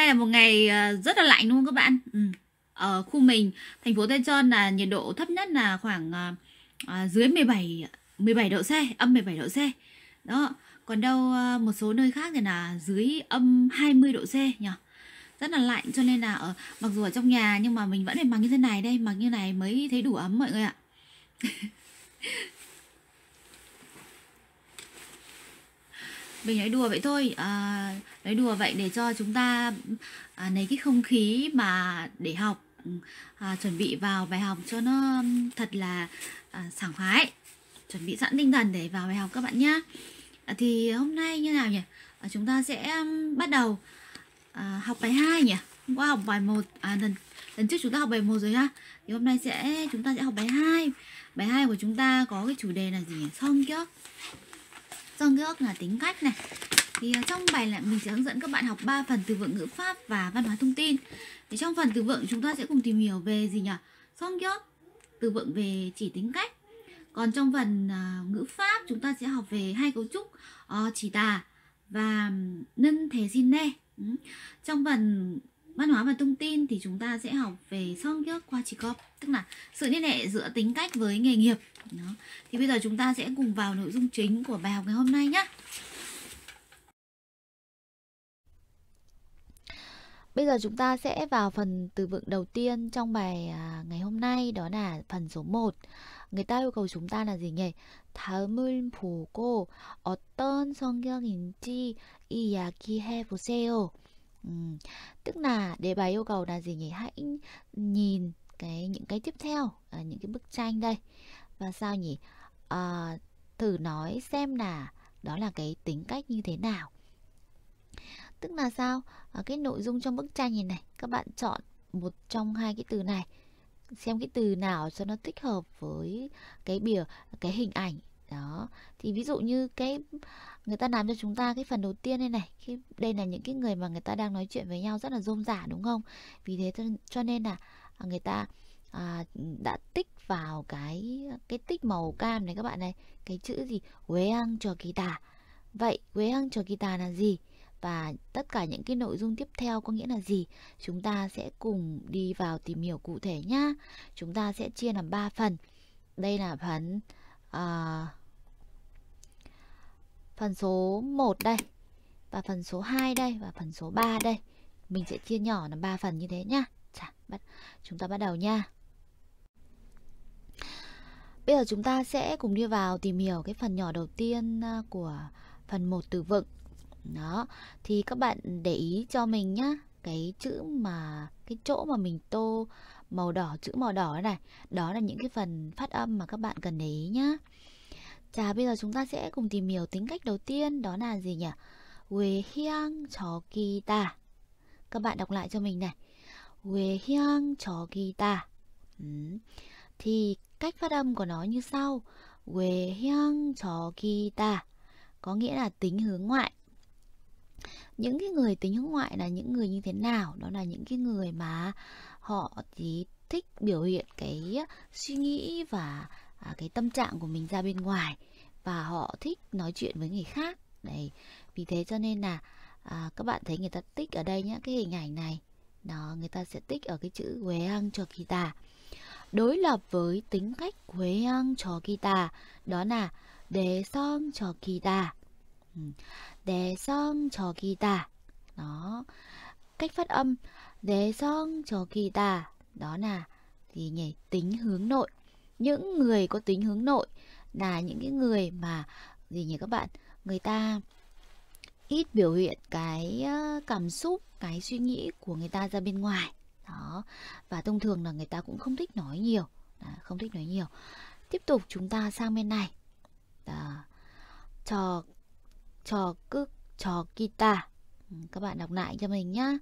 nay là một ngày ờ, rất là lạnh đúng không các bạn? Ừ. Ở khu mình, thành phố Tây Trơn là nhiệt độ thấp nhất là khoảng à, dưới 17 17 độ C, âm 17 độ C. Đó, còn đâu một số nơi khác thì là dưới âm 20 độ C nhỉ? Rất là lạnh cho nên là ở mặc dù ở trong nhà nhưng mà mình vẫn phải mặc như thế này đây, mặc như này mới thấy đủ ấm mọi người ạ. mình nói đùa vậy thôi à, nói đùa vậy để cho chúng ta à, lấy cái không khí mà để học à, chuẩn bị vào bài học cho nó thật là à, sảng khoái chuẩn bị sẵn tinh thần để vào bài học các bạn nhé à, thì hôm nay như nào nhỉ à, chúng ta sẽ bắt đầu à, học bài 2 nhỉ hôm qua học bài một à lần lần trước chúng ta học bài 1 rồi ha thì hôm nay sẽ chúng ta sẽ học bài 2 bài 2 của chúng ta có cái chủ đề là gì nhỉ? Song kiếc Song kiếc là tính cách này thì à, trong bài này mình sẽ hướng dẫn các bạn học 3 phần từ vựng ngữ pháp và văn hóa thông tin thì trong phần từ vựng chúng ta sẽ cùng tìm hiểu về gì nhỉ songyok từ vựng về chỉ tính cách còn trong phần uh, ngữ pháp chúng ta sẽ học về hai cấu trúc uh, chỉ tà và nhân thế xin nê ừ. trong phần văn hóa và thông tin thì chúng ta sẽ học về song songyok qua chỉ cop tức là sự liên hệ giữa tính cách với nghề nghiệp Đó. thì bây giờ chúng ta sẽ cùng vào nội dung chính của bài học ngày hôm nay nhé Bây giờ chúng ta sẽ vào phần từ vựng đầu tiên trong bài à, ngày hôm nay đó là phần số 1. Người ta yêu cầu chúng ta là gì nhỉ? 다음을 보고 어떤 성경인지 이야기해 보세요. Ừ. Tức là đề bài yêu cầu là gì nhỉ? Hãy nhìn cái những cái tiếp theo, à, những cái bức tranh đây. Và sao nhỉ? À, thử nói xem là đó là cái tính cách như thế nào tức là sao à, cái nội dung trong bức tranh này này các bạn chọn một trong hai cái từ này xem cái từ nào cho nó thích hợp với cái bìa cái hình ảnh đó thì ví dụ như cái người ta làm cho chúng ta cái phần đầu tiên đây này khi đây là những cái người mà người ta đang nói chuyện với nhau rất là rôm rả đúng không vì thế cho, nên là à, người ta à, đã tích vào cái cái tích màu cam này các bạn này cái chữ gì quế hăng cho kỳ tà vậy quế hăng cho kỳ tà là gì và tất cả những cái nội dung tiếp theo có nghĩa là gì chúng ta sẽ cùng đi vào tìm hiểu cụ thể nhá chúng ta sẽ chia làm 3 phần đây là phần uh, phần số 1 đây và phần số 2 đây và phần số 3 đây mình sẽ chia nhỏ làm 3 phần như thế nhá Chà, bắt, chúng ta bắt đầu nha Bây giờ chúng ta sẽ cùng đi vào tìm hiểu cái phần nhỏ đầu tiên à, của phần 1 từ vựng đó thì các bạn để ý cho mình nhá cái chữ mà cái chỗ mà mình tô màu đỏ chữ màu đỏ này đó là những cái phần phát âm mà các bạn cần để ý nhá Chà bây giờ chúng ta sẽ cùng tìm hiểu tính cách đầu tiên đó là gì nhỉ? Quê hiang chó kỳ ta Các bạn đọc lại cho mình này Quê hiang chó kỳ ta Thì cách phát âm của nó như sau Quê hiang chó kỳ ta Có nghĩa là tính hướng ngoại những cái người tính hướng ngoại là những người như thế nào đó là những cái người mà họ thì thích biểu hiện cái suy nghĩ và à, cái tâm trạng của mình ra bên ngoài và họ thích nói chuyện với người khác đấy vì thế cho nên là à, các bạn thấy người ta tích ở đây nhá cái hình ảnh này nó người ta sẽ tích ở cái chữ quế ăn cho kita đối lập với tính cách quế ăn cho kita đó là đề son cho kita Ừ. đề kỳ tà Đó. Cách phát âm đề kỳ tà Đó là gì nhỉ? Tính hướng nội. Những người có tính hướng nội là những cái người mà gì nhỉ các bạn? Người ta ít biểu hiện cái cảm xúc, cái suy nghĩ của người ta ra bên ngoài. Đó. Và thông thường là người ta cũng không thích nói nhiều. À, không thích nói nhiều. Tiếp tục chúng ta sang bên này. Đó. 적 trò cức trò kita ừ, các bạn đọc lại cho mình nhá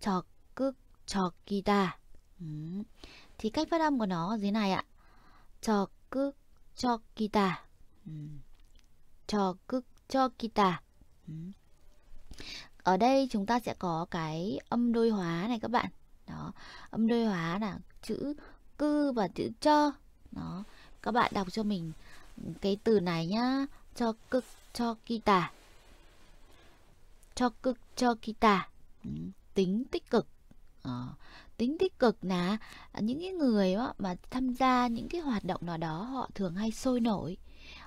trò cức trò kita ừ. thì cách phát âm của nó dưới này ạ trò cức trò kita ừ. trò cức trò kita ở đây chúng ta sẽ có cái âm đôi hóa này các bạn đó âm đôi hóa là chữ cư và chữ cho đó các bạn đọc cho mình cái từ này nhá cho cực cho guitar cho cực cho guitar ừ. tính tích cực à, tính tích cực là những cái người mà tham gia những cái hoạt động nào đó họ thường hay sôi nổi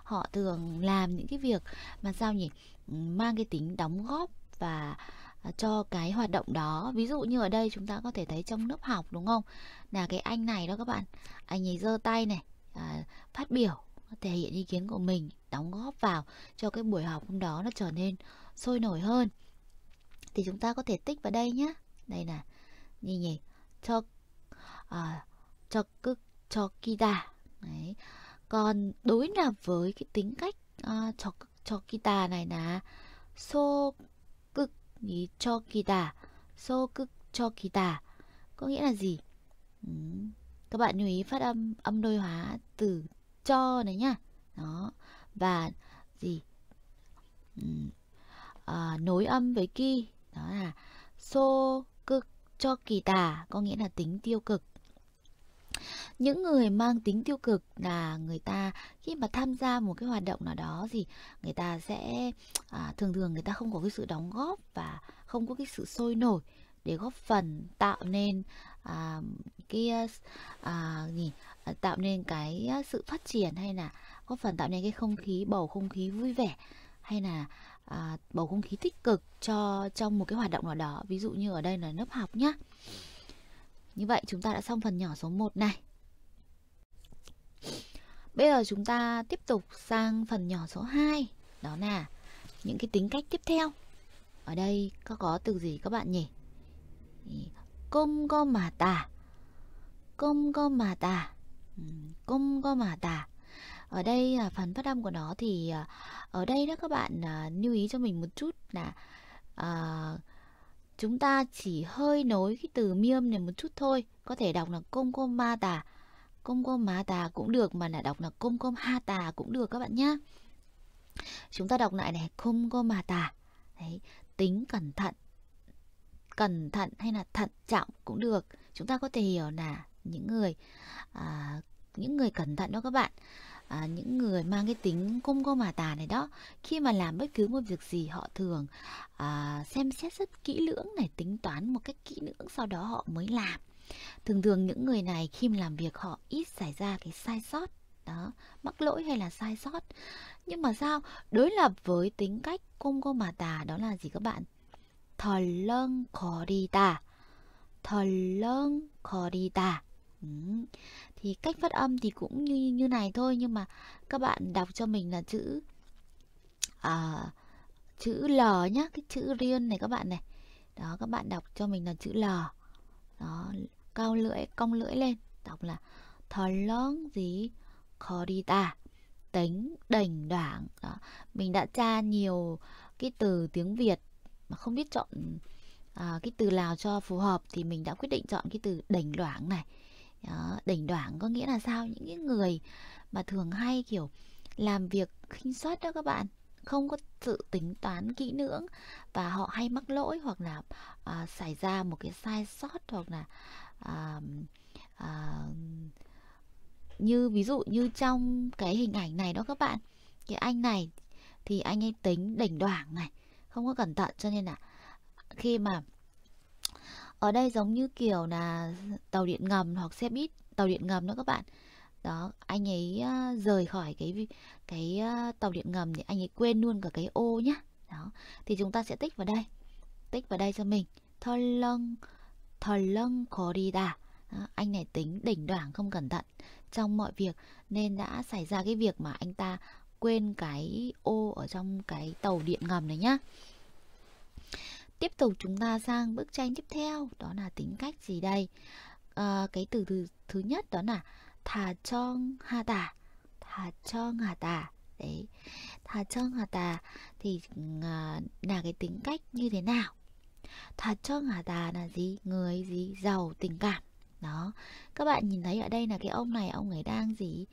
họ thường làm những cái việc mà sao nhỉ ừ, mang cái tính đóng góp và à, cho cái hoạt động đó ví dụ như ở đây chúng ta có thể thấy trong lớp học đúng không là cái anh này đó các bạn anh ấy giơ tay này à, phát biểu thể hiện ý kiến của mình, đóng góp vào cho cái buổi học hôm đó nó trở nên sôi nổi hơn. Thì chúng ta có thể tích vào đây nhé. Đây nè như nhỉ, cho à, cho cứ cho kita. Đấy. Còn đối là với cái tính cách à, cho cho kita này là so cực ý cho kita, so cực cho kita. Có nghĩa là gì? Ừ. Các bạn lưu ý phát âm âm đôi hóa từ cho này nhá đó và gì à, nối âm với ki đó là so cực cho kỳ tà có nghĩa là tính tiêu cực những người mang tính tiêu cực là người ta khi mà tham gia một cái hoạt động nào đó thì người ta sẽ à, thường thường người ta không có cái sự đóng góp và không có cái sự sôi nổi để góp phần tạo nên à, cái à, à gì Ờ, tạo nên cái sự phát triển hay là góp phần tạo nên cái không khí bầu không khí vui vẻ hay là à, bầu không khí tích cực cho trong một cái hoạt động nào đó ví dụ như ở đây là lớp học nhá như vậy chúng ta đã xong phần nhỏ số 1 này Bây giờ chúng ta tiếp tục sang phần nhỏ số 2 Đó là những cái tính cách tiếp theo Ở đây có có từ gì các bạn nhỉ? Công có mà tà Công có mà tà go mà Kumgomata ở đây à, phần phát âm của nó thì à, ở đây đó các bạn à, lưu ý cho mình một chút là à, chúng ta chỉ hơi nối cái từ miêm này một chút thôi có thể đọc là công go ma tà công go ma tà cũng được mà là đọc là công go ha tà cũng được các bạn nhé chúng ta đọc lại này công go ma tà tính cẩn thận cẩn thận hay là thận trọng cũng được chúng ta có thể hiểu là những người à, những người cẩn thận đó các bạn à, những người mang cái tính cung cô mà tà này đó khi mà làm bất cứ một việc gì họ thường à, xem xét rất kỹ lưỡng này tính toán một cách kỹ lưỡng sau đó họ mới làm thường thường những người này khi mà làm việc họ ít xảy ra cái sai sót đó mắc lỗi hay là sai sót nhưng mà sao đối lập với tính cách cung cô mà tà đó là gì các bạn đi đi 덜렁거리다 Ừ. thì cách phát âm thì cũng như như này thôi nhưng mà các bạn đọc cho mình là chữ à, chữ l nhá cái chữ riêng này các bạn này đó các bạn đọc cho mình là chữ l đó cao lưỡi cong lưỡi lên đọc là thò lớn gì khó đi ta tính đỉnh đoạn đó mình đã tra nhiều cái từ tiếng việt mà không biết chọn à, cái từ nào cho phù hợp thì mình đã quyết định chọn cái từ đỉnh đoạn này đó, đỉnh đoảng có nghĩa là sao những cái người mà thường hay kiểu làm việc khinh suất đó các bạn không có sự tính toán kỹ lưỡng và họ hay mắc lỗi hoặc là à, xảy ra một cái sai sót hoặc là à, à, như ví dụ như trong cái hình ảnh này đó các bạn cái anh này thì anh ấy tính đỉnh đoảng này không có cẩn thận cho nên là khi mà ở đây giống như kiểu là tàu điện ngầm hoặc xe buýt tàu điện ngầm đó các bạn đó anh ấy ờ, rời khỏi cái cái ờ, tàu điện ngầm thì anh ấy quên luôn cả cái ô nhá đó thì chúng ta sẽ tích vào đây tích vào đây cho mình thơ lân thơ lân khó đi đà anh này tính đỉnh đoảng không cẩn thận trong mọi việc nên đã xảy ra cái việc mà anh ta quên cái ô ở trong cái tàu điện ngầm này nhá tiếp tục chúng ta sang bức tranh tiếp theo đó là tính cách gì đây à, cái từ, từ thứ nhất đó là thả cho hà tà thả cho hà tà đấy thả cho hà tà thì à, là cái tính cách như thế nào thả cho hà tà là gì người gì giàu tình cảm đó các bạn nhìn thấy ở đây là cái ông này ông ấy đang gì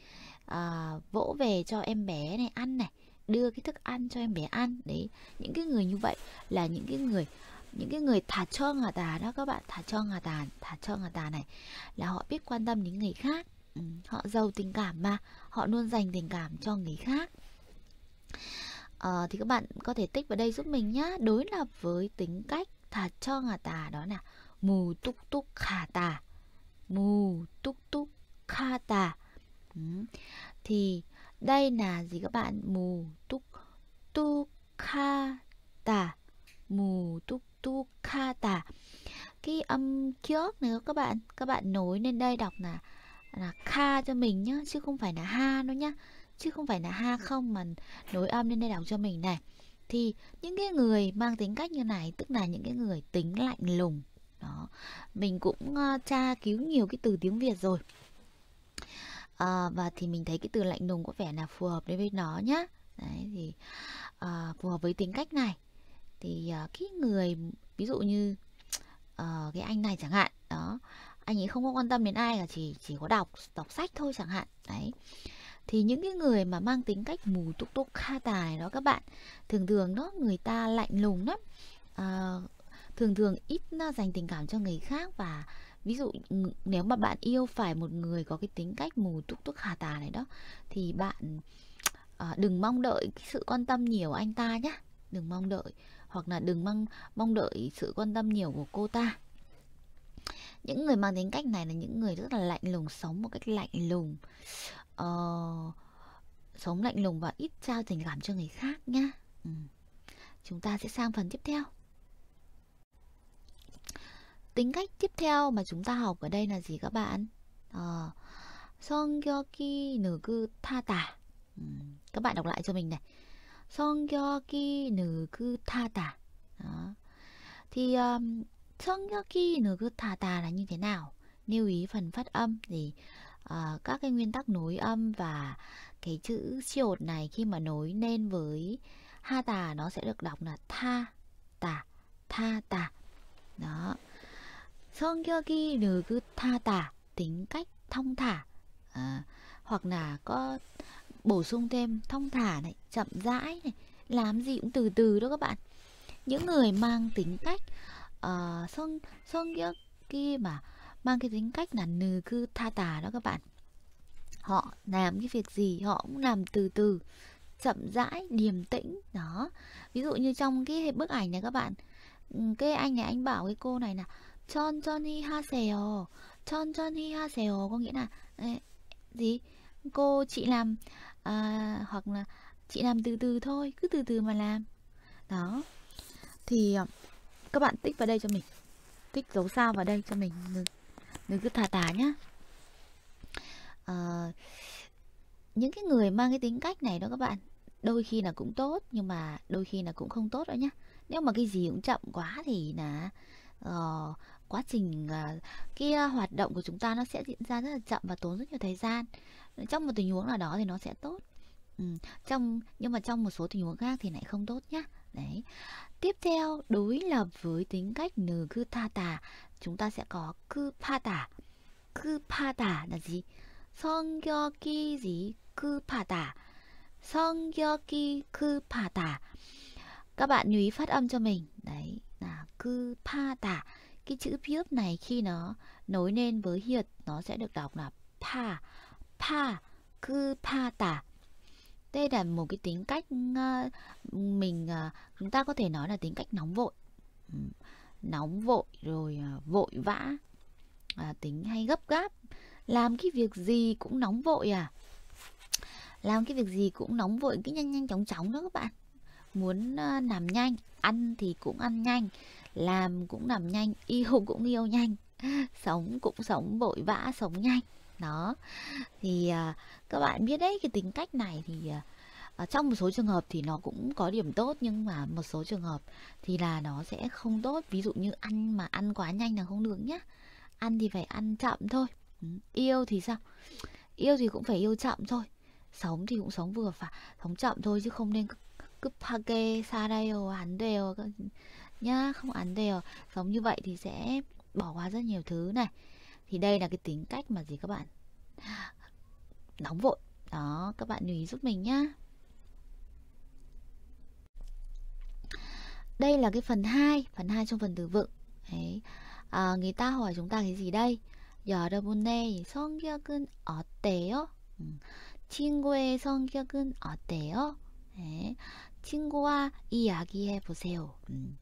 à, vỗ về cho em bé này ăn này đưa cái thức ăn cho em bé ăn đấy những cái người như vậy là những cái người những cái người thả cho ngà tà đó các bạn thả cho ngà tà thả cho ngà tà này là họ biết quan tâm đến người khác ừ, họ giàu tình cảm mà họ luôn dành tình cảm cho người khác à, thì các bạn có thể tích vào đây giúp mình nhá đối lập với tính cách thả cho ngà tà đó là mù túc túc khả tà mù túc túc kha tà ừ. thì đây là gì các bạn? Mù túc tu kha ta Mù túc tu kha ta Cái âm trước này các bạn Các bạn nối lên đây đọc là là kha cho mình nhá Chứ không phải là ha đâu nhá Chứ không phải là ha không mà nối âm lên đây đọc cho mình này Thì những cái người mang tính cách như này Tức là những cái người tính lạnh lùng đó mình cũng ờ, tra cứu nhiều cái từ tiếng việt rồi à, và thì mình thấy cái từ lạnh lùng có vẻ là phù hợp đối với nó nhá đấy thì à, phù hợp với tính cách này thì à, cái người ví dụ như à, cái anh này chẳng hạn đó anh ấy không có quan tâm đến ai cả chỉ chỉ có đọc đọc sách thôi chẳng hạn đấy thì những cái người mà mang tính cách mù túc túc kha tài đó các bạn thường thường đó người ta lạnh lùng lắm à, thường thường ít dành tình cảm cho người khác và ví dụ ừ, nếu mà bạn yêu phải một người có cái tính cách mù túc túc hà tà này đó thì bạn à, đừng mong đợi cái sự quan tâm nhiều anh ta nhé đừng mong đợi hoặc là đừng mong mong đợi sự quan tâm nhiều của cô ta những người mang tính cách này là những người rất là lạnh lùng sống một cách lạnh lùng ờ, sống lạnh lùng và ít trao tình cảm cho người khác nhá ừ. chúng ta sẽ sang phần tiếp theo tính cách tiếp theo mà chúng ta học ở đây là gì các bạn? Ờ, 성격이 느긋하다. Ừ, các bạn đọc lại cho mình này. 성격이 느긋하다. Đó. Thì um, 성격이 느긋하다 là như thế nào? Lưu ý phần phát âm thì uh, các cái nguyên tắc nối âm và cái chữ siêu này khi mà nối lên với ha tà nó sẽ được đọc là tha tà tha tà đó 성격이 느긋하다, tính cách thông thả à, hoặc là có bổ sung thêm thông thả này, chậm rãi này, làm gì cũng từ từ đó các bạn. Những người mang tính cách uh, 성 성격이 mà mang cái tính cách là nừ cư tha tà đó các bạn. Họ làm cái việc gì họ cũng làm từ từ, chậm rãi, điềm tĩnh đó. Ví dụ như trong cái bức ảnh này các bạn, ừ, cái anh này anh bảo cái cô này là 천천히 하세요. 천천히 하세요. Có nghĩa là ấy, gì? Cô chị làm à, hoặc là chị làm từ từ thôi, cứ từ từ mà làm. Đó. Thì ờ, các bạn tích vào đây cho mình. Tích dấu sao vào đây cho mình. Đừng, đừng cứ thả thả nhá. À, những cái người mang cái tính cách này đó các bạn đôi khi là cũng tốt nhưng mà đôi khi là cũng không tốt đó nhá nếu mà cái gì cũng chậm quá thì là uh, quá trình uh, cái à, hoạt động của chúng ta nó sẽ diễn ra rất là chậm và tốn rất nhiều thời gian trong một tình huống nào đó thì nó sẽ tốt ừ. trong nhưng mà trong một số tình huống khác thì lại không tốt nhá đấy tiếp theo đối lập với tính cách nừ cư tha tà chúng ta sẽ có cư pa tà cư pa tà là gì 성격이 gì tà 급하다. 성격이 tà Các bạn nhúy phát âm cho mình. Đấy là tà cái chữ piup này khi nó nối lên với hiệt nó sẽ được đọc là pa pa cứ pa tả đây là một cái tính cách ờ, mình ờ, chúng ta có thể nói là tính cách nóng vội nóng vội rồi ờ, vội vã à, tính hay gấp gáp làm cái việc gì cũng nóng vội à làm cái việc gì cũng nóng vội cứ nhanh nhanh chóng chóng đó các bạn muốn làm nhanh ăn thì cũng ăn nhanh làm cũng làm nhanh yêu cũng yêu nhanh sống cũng sống vội vã sống nhanh đó thì à, các bạn biết đấy cái tính cách này thì à, à, trong một số trường hợp thì nó cũng có điểm tốt nhưng mà một số trường hợp thì là nó sẽ không tốt ví dụ như ăn mà ăn quá nhanh là không được nhá ăn thì phải ăn chậm thôi ừ. yêu thì sao yêu thì cũng phải yêu chậm thôi sống thì cũng sống vừa phải sống chậm thôi chứ không nên cứ pha kê xa đây ồ hắn đều nhá không ăn đều sống như vậy thì sẽ bỏ qua rất nhiều thứ này thì đây là cái tính cách mà gì các bạn nóng vội đó các bạn lưu ý giúp mình nhá đây là cái phần 2 phần 2 trong phần từ vựng đấy à, người ta hỏi chúng ta cái gì đây giờ 여러분의 성격은 어때요? 친구의 성격은 어때요? 네. 친구와 이야기해 보세요. 음.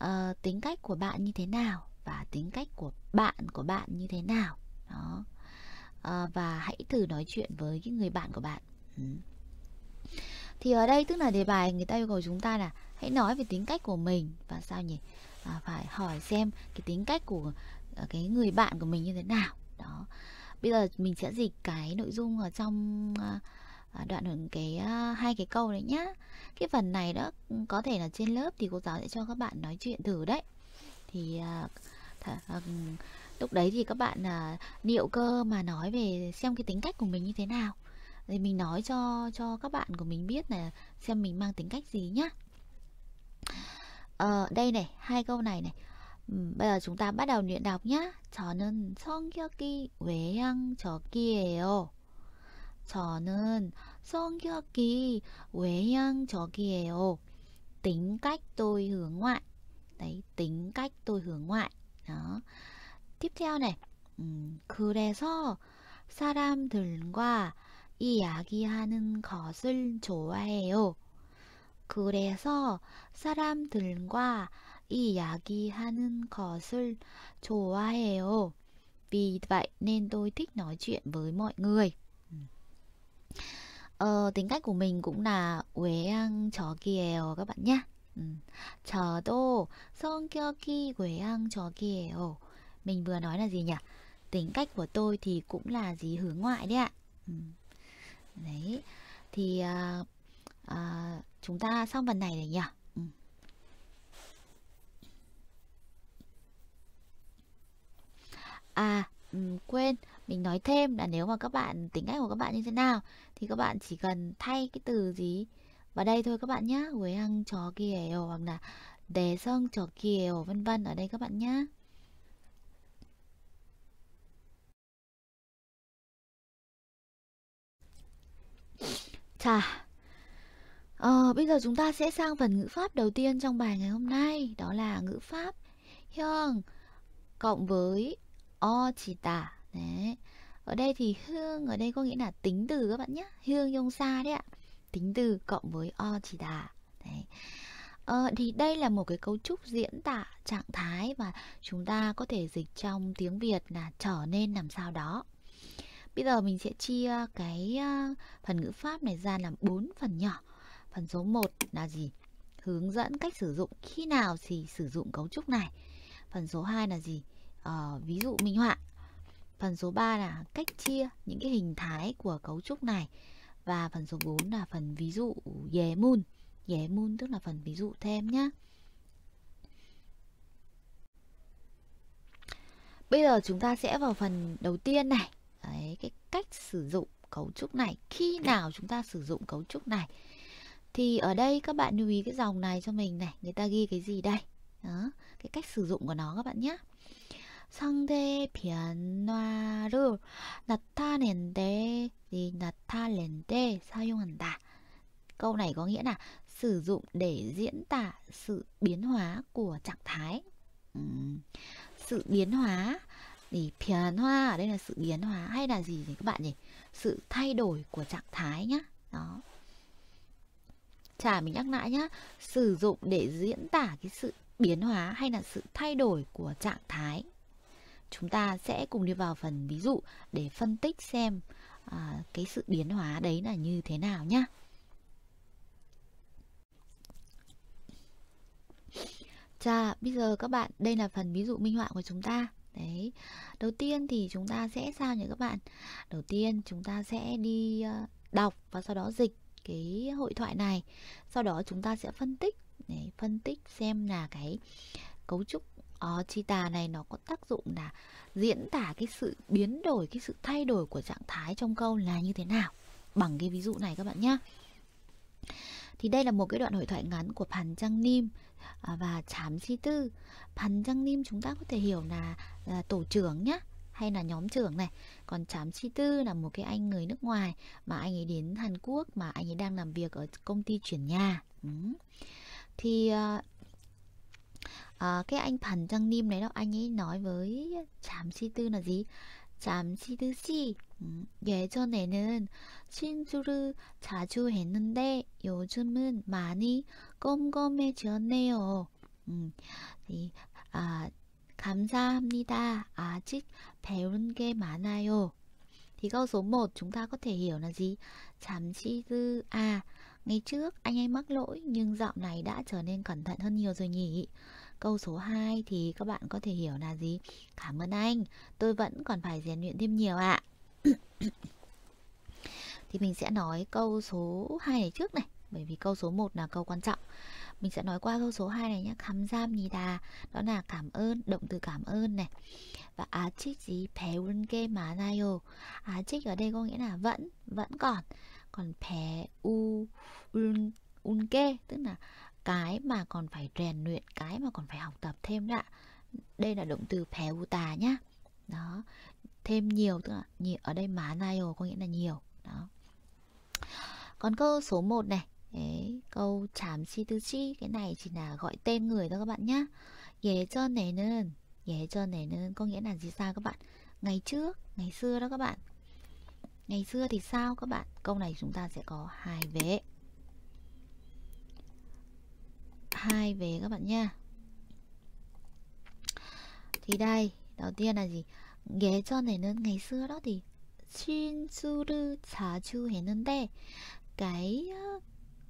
어, tính cách của bạn như thế nào và tính cách của bạn của bạn như thế nào. Đó. Ờ, và hãy thử nói chuyện với cái người bạn của bạn. Ừ. Thì ở đây tức là đề bài người ta yêu cầu chúng ta là hãy nói về tính cách của mình và sao nhỉ? À, phải hỏi xem cái tính cách của à, cái người bạn của mình như thế nào. Đó. Bây giờ mình sẽ dịch cái nội dung ở trong uh, À, đoạn hưởng cái à, hai cái câu đấy nhá cái phần này đó ừ, có thể là trên lớp thì cô giáo sẽ cho các bạn nói chuyện thử đấy thì à, ừ, lúc đấy thì các bạn uh, liệu cơ mà nói về xem cái tính cách của mình như thế nào thì mình nói cho cho các bạn của mình biết là xem mình mang tính cách gì nhá ờ, đây này hai câu này này ừ, bây giờ chúng ta bắt đầu luyện đọc nhá 저는 성격이 외향적이에요 저는 성격이 외향적이에요. tính cách tôi hướng ngoại. Đấy, tính cách tôi hướng ngoại. Đó. Tiếp theo này. 음, 그래서 사람들과 이야기하는 것을 좋아해요. 그래서 사람들과 이야기하는 것을 좋아해요. Vì vậy nên tôi thích nói chuyện với mọi người. Ờ, tính cách của mình cũng là 외향 적이에요 các bạn nhé. 음, 저도 성격이 외향적이에요. Mình vừa nói là gì nhỉ? Tính cách của tôi thì cũng là gì hướng ngoại đấy ạ. Ừ. Đấy. Thì à, à, chúng ta xong phần này rồi nhỉ? Ừ. À, ừ, quên mình nói thêm là nếu mà các bạn tính cách của các bạn như thế nào thì các bạn chỉ cần thay cái từ gì vào đây thôi các bạn nhá với ăn chó kia eo hoặc là đề sơn chó kia eo vân vân ở đây các bạn nhá Chà Ờ, bây giờ chúng ta sẽ sang phần ngữ pháp đầu tiên trong bài ngày hôm nay Đó là ngữ pháp Hyung Cộng với O chỉ tả đấy ở đây thì hương ở đây có nghĩa là tính từ các bạn nhé hương dùng xa đấy ạ tính từ cộng với o chỉ đà đấy Ờ, thì đây là một cái cấu trúc diễn tả trạng thái và chúng ta có thể dịch trong tiếng Việt là trở nên làm sao đó. Bây giờ mình sẽ chia cái ờ, phần ngữ pháp này ra làm 4 phần nhỏ. Phần số 1 là gì? Hướng dẫn cách sử dụng khi nào thì sử dụng cấu trúc này. Phần số 2 là gì? Ờ, ví dụ minh họa. Phần số 3 là cách chia những cái hình thái của cấu trúc này và phần số 4 là phần ví dụ dế môn Dế môn tức là phần ví dụ thêm nhé Bây giờ chúng ta sẽ vào phần đầu tiên này. Đấy, cái cách sử dụng cấu trúc này. Khi nào chúng ta sử dụng cấu trúc này? Thì ở đây các bạn lưu ý cái dòng này cho mình này. Người ta ghi cái gì đây? Đó, cái cách sử dụng của nó các bạn nhé. 상대의 변화를 나타낸 데, 나타낸 데 사용한다. Câu này có nghĩa là sử dụng để diễn tả sự biến hóa của trạng thái. Ừ. Sự biến hóa thì biến hóa ở đây là sự biến hóa hay là gì thì các bạn nhỉ? Sự thay đổi của trạng thái nhá. Đó. Chả mình nhắc lại nhá, sử dụng để diễn tả cái sự biến hóa hay là sự thay đổi của trạng thái chúng ta sẽ cùng đi vào phần ví dụ để phân tích xem à, cái sự biến hóa đấy là như thế nào nhá. Chà, bây giờ các bạn, đây là phần ví dụ minh họa của chúng ta. Đấy. Đầu tiên thì chúng ta sẽ sao nhỉ các bạn? Đầu tiên chúng ta sẽ đi ờ, đọc và sau đó dịch cái hội thoại này. Sau đó chúng ta sẽ phân tích, để phân tích xem là cái cấu trúc uh, chi tà này nó có tác dụng là diễn tả cái sự biến đổi cái sự thay đổi của trạng thái trong câu là như thế nào bằng cái ví dụ này các bạn nhé thì đây là một cái đoạn hội thoại ngắn của Phan Trang Nim à, và Chám Si Tư. Phan Trang Nim chúng ta có thể hiểu là, là tổ trưởng nhá hay là nhóm trưởng này còn chám chi tư là một cái anh người nước ngoài mà anh ấy đến hàn quốc mà anh ấy đang làm việc ở công ty chuyển nhà ừ. thì à, à, cái anh Phản Trăng Nim này đó anh ấy nói với Trạm Si Tư là gì? Trạm Si Tư Si ừ, cho 예전에는 신주를 자주 했는데 요즘은 많이 꼼꼼해졌네요. 음, 이, 아, 감사합니다. 아직 배운 게 많아요. Thì câu số 1 chúng ta có thể hiểu là gì? Chám chi tư à, ngày trước anh ấy mắc lỗi nhưng dạo này đã trở nên cẩn thận hơn nhiều rồi nhỉ? Câu số 2 thì các bạn có thể hiểu là gì? Cảm ơn anh, tôi vẫn còn phải rèn luyện thêm nhiều ạ. thì mình sẽ nói câu số 2 này trước này, bởi vì câu số 1 là câu quan trọng. Mình sẽ nói qua câu số 2 này nhé. 감사합니다. Đó là cảm ơn, động từ cảm ơn này. Và 아직 gì 배운 게 많아요. 아직 ở đây có nghĩa là vẫn, vẫn còn. Còn 배운 un kê tức là cái mà còn phải rèn luyện cái mà còn phải học tập thêm đấy ạ đây là động từ peuta nhá đó thêm nhiều tức là nhiều ở đây má naio có nghĩa là nhiều đó còn câu số 1 này ấy câu chám si tư chi cái này chỉ là gọi tên người thôi các bạn nhá dễ cho nể nên dễ cho nể nên có nghĩa là gì sao các bạn ngày trước ngày xưa đó các bạn ngày xưa thì sao các bạn câu này chúng ta sẽ có hai vế hai về các bạn nha thì đây đầu tiên là gì cho nên ngày xưa đó thì 신수를 자주 했는데 cái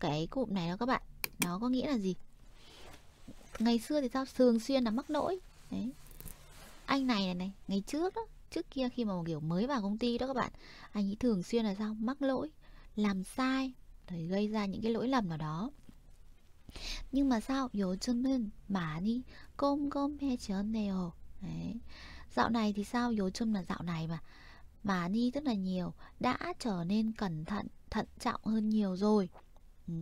cái cụm này đó các bạn nó có nghĩa là gì ngày xưa thì sao thường xuyên là mắc lỗi đấy anh này này này ngày trước đó trước kia khi mà kiểu mới vào công ty đó các bạn anh ấy thường xuyên là sao mắc lỗi làm sai rồi gây ra những cái lỗi lầm nào đó nhưng mà sao 요즘은 많이 꼼꼼해졌네요. Đấy. Dạo này thì sao? 요즘 là dạo này mà. 많이 rất là nhiều, đã trở nên cẩn thận, thận trọng hơn nhiều rồi. Ừ.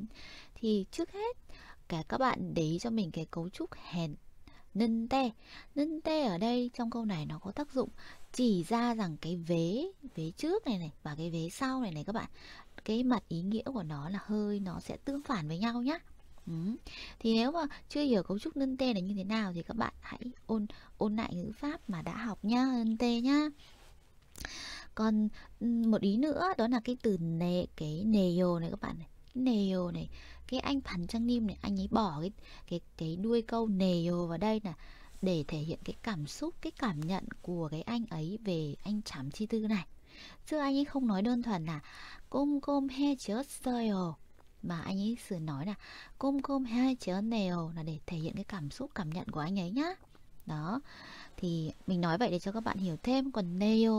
Thì trước hết, cả các bạn để ý cho mình cái cấu trúc hèn nân te nân te ở đây trong câu này nó có tác dụng chỉ ra rằng cái vế vế trước này này và cái vế sau này này các bạn cái mặt ý nghĩa của nó là hơi nó sẽ tương phản với nhau nhá Ừ. Thì nếu mà chưa hiểu cấu trúc nâng tê là như thế nào thì các bạn hãy ôn ôn lại ngữ pháp mà đã học nhá, nâng tê nhá. Còn một ý nữa đó là cái từ nề cái nèo này các bạn này, nèo này, cái anh Phản Trang Nim này anh ấy bỏ cái cái cái đuôi câu nèo vào đây là để thể hiện cái cảm xúc, cái cảm nhận của cái anh ấy về anh Trảm Chi Tư này. Chứ anh ấy không nói đơn thuần là côm côm he chớt sơ và anh ấy sửa nói là ôm ôm hai chớ nèo là để thể hiện cái cảm xúc cảm nhận của anh ấy nhá đó thì mình nói vậy để cho các bạn hiểu thêm còn nail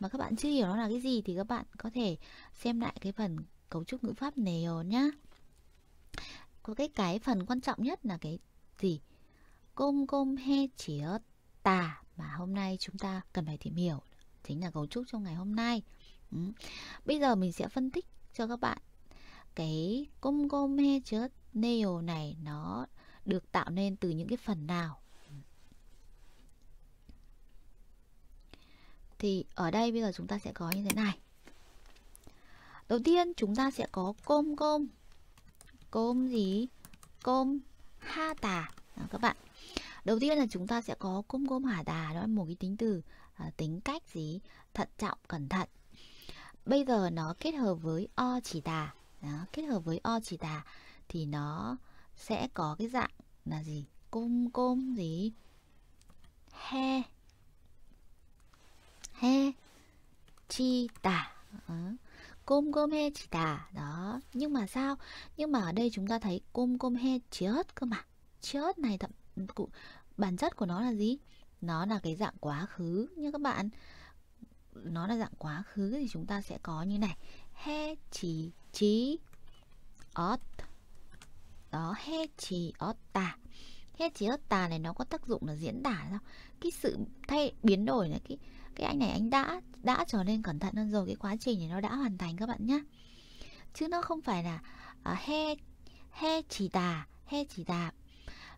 mà các bạn chưa hiểu nó là cái gì thì các bạn có thể xem lại cái phần cấu trúc ngữ pháp nail nhá có cái cái phần quan trọng nhất là cái gì côm côm he chĩa tà mà hôm nay chúng ta cần phải tìm hiểu chính là cấu trúc trong ngày hôm nay ừ. bây giờ mình sẽ phân tích cho các bạn cái gomgome chớt nail này nó được tạo nên từ những cái phần nào thì ở đây bây giờ chúng ta sẽ có như thế này đầu tiên chúng ta sẽ có côm côm côm gì côm ha tà đó, các bạn đầu tiên là chúng ta sẽ có côm côm hà tà đó là một cái tính từ à, tính cách gì thận trọng cẩn thận bây giờ nó kết hợp với o chỉ tà đó, kết hợp với o chỉ tà thì nó sẽ có cái dạng là gì? Côm côm gì? He He Chi tà Côm côm he chỉ tà Đó Nhưng mà sao? Nhưng mà ở đây chúng ta thấy côm côm he chớt cơ mà chớt này thậm bản chất của nó là gì? Nó là cái dạng quá khứ nha các bạn Nó là dạng quá khứ thì chúng ta sẽ có như này He chỉ chỉ đó chỉ chỉ tà 해지었다 tà này nó có tác dụng là diễn tả sao cái sự thay biến đổi là cái cái anh này anh đã đã trở nên cẩn thận hơn rồi cái quá trình này nó đã hoàn thành các bạn nhé chứ nó không phải là uh, à, he he chỉ tà he chỉ tà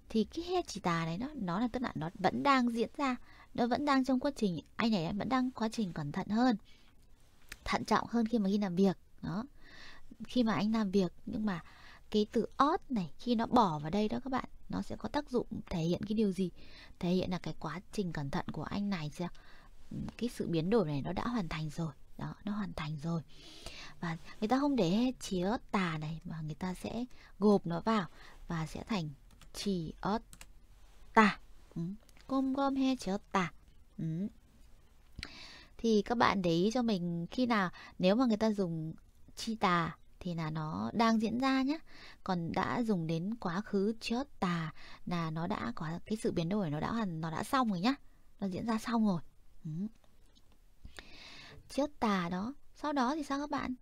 thì cái he chỉ tà này nó nó là tức là nó vẫn đang diễn ra nó vẫn đang trong quá trình anh này vẫn đang quá trình cẩn thận hơn thận trọng hơn khi mà đi làm việc đó khi mà anh làm việc nhưng mà cái từ ót này khi nó bỏ vào đây đó các bạn nó sẽ có tác dụng thể hiện cái điều gì thể hiện là cái quá trình cẩn thận của anh này chưa cái sự biến đổi này nó đã hoàn thành rồi đó nó hoàn thành rồi và người ta không để hết chỉ ớt tà này mà người ta sẽ gộp nó vào và sẽ thành chỉ ớt tà ừ, gom gom he chỉ ớt tà ừ. thì các bạn để ý cho mình khi nào nếu mà người ta dùng chi tà thì là nó đang diễn ra nhé còn đã dùng đến quá khứ chớt tà là nó đã có cái sự biến đổi nó đã nó đã xong rồi nhá nó diễn ra xong rồi ừ. chớt tà đó sau đó thì sao các bạn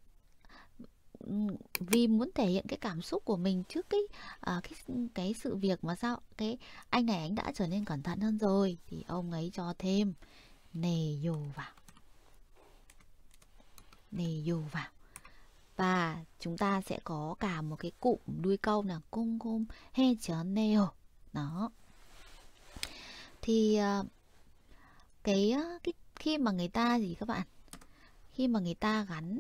vì muốn thể hiện cái cảm xúc của mình trước cái à, cái cái sự việc mà sao cái anh này anh đã trở nên cẩn thận hơn rồi thì ông ấy cho thêm nề dù vào nề dù vào và chúng ta sẽ có cả một cái cụm đuôi câu là cung cung he trở nêu đó thì ờ, cái, ờ, cái khi mà người ta gì các bạn khi mà người ta gắn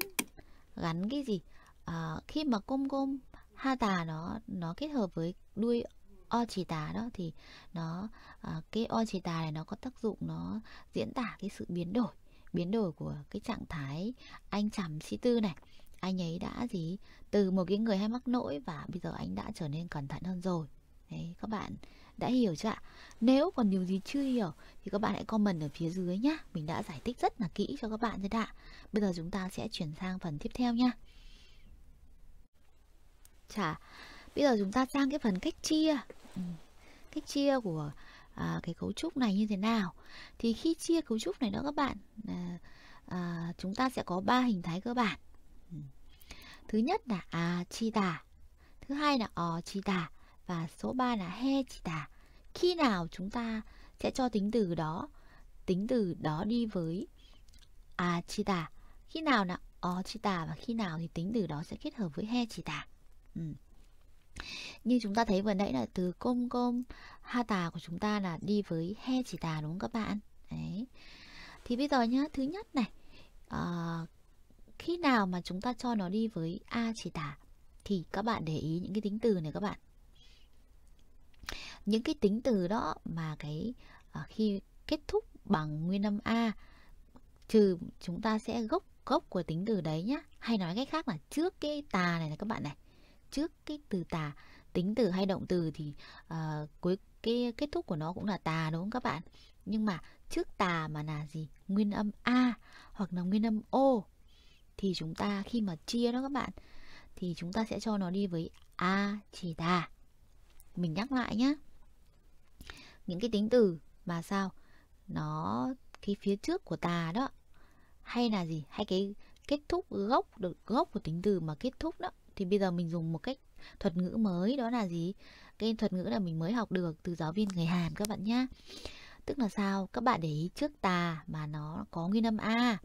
gắn cái gì à, khi mà cung cung ha tà nó nó kết hợp với đuôi o chỉ tà đó thì nó à, cái o chỉ tà này nó có tác dụng nó diễn tả cái sự biến đổi biến đổi của cái trạng thái anh chằm si tư này anh ấy đã gì từ một cái người hay mắc lỗi và bây giờ anh đã trở nên cẩn thận hơn rồi đấy các bạn đã hiểu chưa ạ nếu còn điều gì chưa hiểu thì các bạn hãy comment ở phía dưới nhá mình đã giải thích rất là kỹ cho các bạn rồi đã bây giờ chúng ta sẽ chuyển sang phần tiếp theo nhá chả bây giờ chúng ta sang cái phần cách chia ừ, cách chia của à, cái cấu trúc này như thế nào thì khi chia cấu trúc này đó các bạn à, à, chúng ta sẽ có ba hình thái cơ bản Thứ nhất là a à, chi đà, thứ hai là o ờ, chi đà và số 3 là he chi đà. Khi nào chúng ta sẽ cho tính từ đó, tính từ đó đi với a à, chi đà. Khi nào là o ờ chi đà và khi nào thì tính từ đó sẽ kết hợp với he chi đà. Ừ. Như chúng ta thấy vừa nãy là từ công công ha tà của chúng ta là đi với he chỉ tà đúng không các bạn? Đấy. Thì bây giờ nhá, thứ nhất này, uh, khi nào mà chúng ta cho nó đi với A chỉ tả Thì các bạn để ý những cái tính từ này các bạn Những cái tính từ đó mà cái à, khi kết thúc bằng nguyên âm A Trừ chúng ta sẽ gốc gốc của tính từ đấy nhá Hay nói cách khác là trước cái tà này này các bạn này Trước cái từ tà tính từ hay động từ thì uh, cuối cái kết thúc của nó cũng là tà đúng không các bạn nhưng mà trước tà mà là gì nguyên âm a hoặc là nguyên âm o thì chúng ta khi mà chia đó các bạn thì chúng ta sẽ cho nó đi với a chỉ đà mình nhắc lại nhé những cái tính từ mà sao nó cái phía trước của tà đó hay là gì hay cái kết thúc gốc được gốc của tính từ mà kết thúc đó thì bây giờ mình dùng một cách thuật ngữ mới đó là gì cái thuật ngữ là mình mới học được từ giáo viên người Hàn các bạn nhá tức là sao các bạn để ý trước tà mà nó có nguyên âm a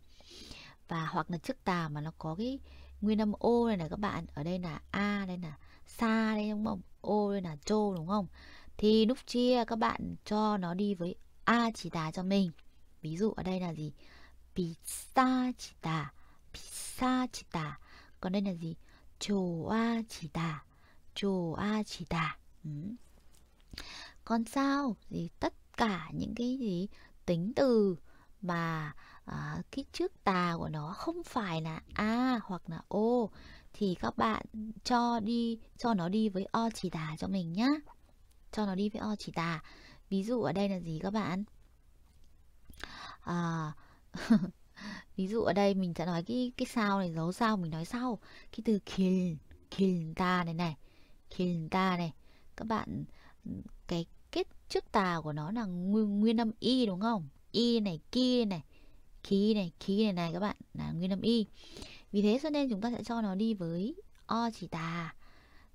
và hoặc là trước tà mà nó có cái nguyên âm ô này này các bạn ở đây là a đây là sa đây đúng không ô đây là chô đúng không thì lúc chia các bạn cho nó đi với a chỉ tà cho mình ví dụ ở đây là gì pizza chỉ tà pizza chỉ tà còn đây là gì chồ a chỉ tà chồ a chỉ tà ừ. còn sao thì tất cả những cái gì tính từ mà à, cái trước tà của nó không phải là a hoặc là o thì các bạn cho đi cho nó đi với o chỉ tà cho mình nhá cho nó đi với o chỉ tà ví dụ ở đây là gì các bạn à, ví dụ ở đây mình sẽ nói cái cái sao này dấu sao mình nói sau cái từ kill kill ta này này kill ta này các bạn cái kết trước tà của nó là nguyên, nguyên âm y đúng không y này kia này khí này khí này này các bạn là nguyên âm y vì thế cho nên chúng ta sẽ cho nó đi với o chỉ tà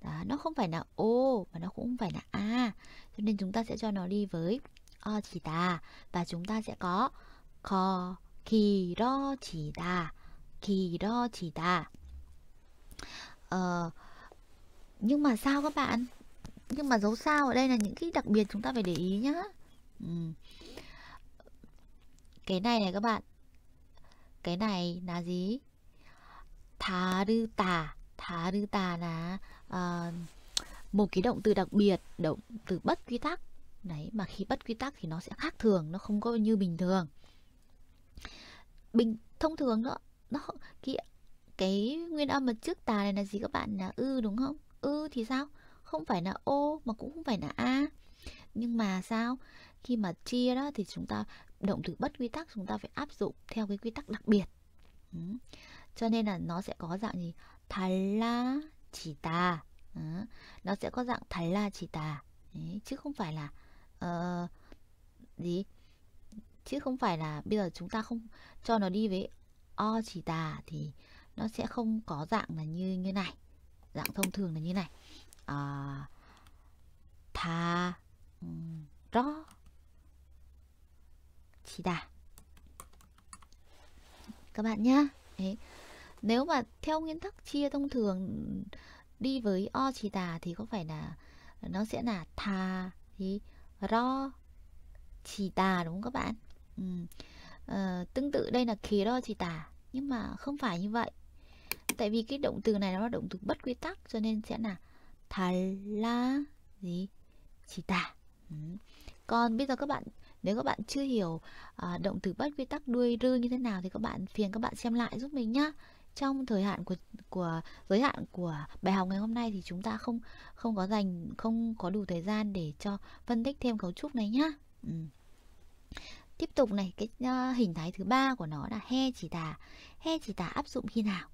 đó, nó không phải là o và nó cũng không phải là a cho nên chúng ta sẽ cho nó đi với o chỉ tà và chúng ta sẽ có kho kỳ ro chỉ tà kỳ ro chỉ tà ờ, nhưng mà sao các bạn nhưng mà dấu sao ở đây là những cái đặc biệt chúng ta phải để ý nhá ừ. cái này này các bạn cái này là gì tà, 다르다 tà là uh, một cái động từ đặc biệt động từ bất quy tắc đấy mà khi bất quy tắc thì nó sẽ khác thường nó không có như bình thường bình thông thường đó nó cái cái nguyên âm mà trước tà này là gì các bạn là ư đúng không ư thì sao không phải là ô mà cũng không phải là a nhưng mà sao khi mà chia đó thì chúng ta động từ bất quy tắc chúng ta phải áp dụng theo cái quy tắc đặc biệt ừ. cho nên là nó sẽ có dạng gì Thái la chỉ tà ừ. nó sẽ có dạng Thái la chỉ tà chứ không phải là uh, gì chứ không phải là bây giờ chúng ta không cho nó đi với o chỉ tà thì nó sẽ không có dạng là như như này dạng thông thường là như này à, thà um, chỉ các bạn nhá Đấy. nếu mà theo nguyên tắc chia thông thường đi với o chỉ tà thì có phải là nó sẽ là thà thì ro chỉ tà đúng không các bạn ừ. à, tương tự đây là khí ro chỉ tà nhưng mà không phải như vậy tại vì cái động từ này nó là động từ bất quy tắc cho nên sẽ là thà la gì chỉ tà ừ. còn bây giờ các bạn nếu các bạn chưa hiểu à, động từ bất quy tắc đuôi rư như thế nào thì các bạn phiền các bạn xem lại giúp mình nhá trong thời hạn của của giới hạn của bài học ngày hôm nay thì chúng ta không không có dành không có đủ thời gian để cho phân tích thêm cấu trúc này nhá ừ. tiếp tục này cái uh, hình thái thứ ba của nó là he chỉ tà he chỉ tà áp dụng khi nào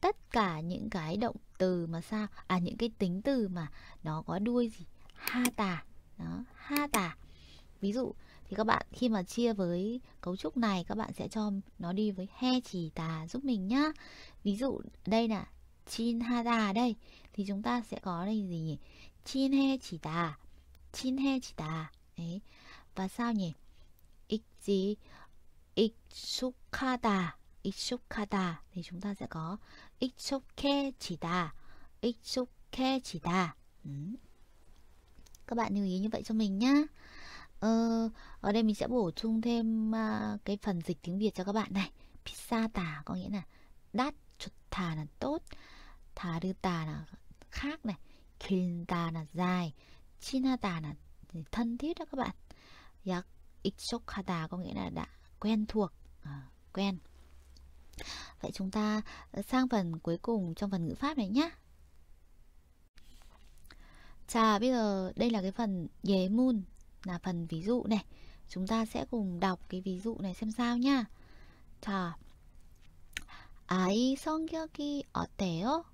tất cả những cái động từ mà sao à những cái tính từ mà nó có đuôi gì ha tà đó ha tà ví dụ thì các bạn khi mà chia với cấu trúc này các bạn sẽ cho nó đi với he chỉ tà giúp mình nhá ví dụ đây nè chin ha da đây thì chúng ta sẽ có đây gì nhỉ chin he chỉ tà chin he chỉ tà đấy và sao nhỉ ik gì ik sukata ik sukata thì chúng ta sẽ có ik sukke chỉ tà ik sukke chỉ tà các bạn lưu ý như vậy cho mình nhá Ờ, ở đây mình sẽ bổ sung thêm uh, cái phần dịch tiếng Việt cho các bạn này. Pizza tả có nghĩa là đắt, chụt thà là tốt, thà đưa tà là khác này, kin tà là dài, china tà là thân thiết đó các bạn. Yak dạ, ichokata có nghĩa là đã quen thuộc, à, quen. Vậy chúng ta ờ, sang phần cuối cùng trong phần ngữ pháp này nhé. Chà, bây giờ đây là cái phần 예문 là phần ví dụ này chúng ta sẽ cùng đọc cái ví dụ này xem sao nha 자 아이 성격이 어때요?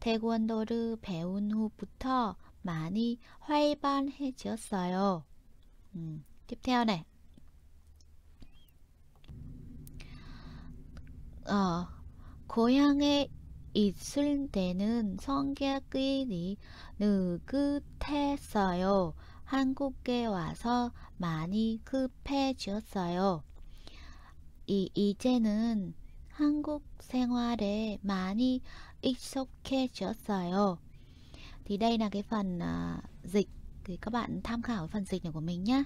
태권도를 배운 후부터 많이 활발해졌어요. 음, tiếp theo này. 어, 고향에 있을 때는 성격이 느긋했어요. 한국에 와서 많이 급해졌어요. 이, 이제는 한국 생활에 많이 익숙해졌어요. Thì đây là cái phần uh, dịch thì các bạn tham khảo phần dịch này của mình nhé.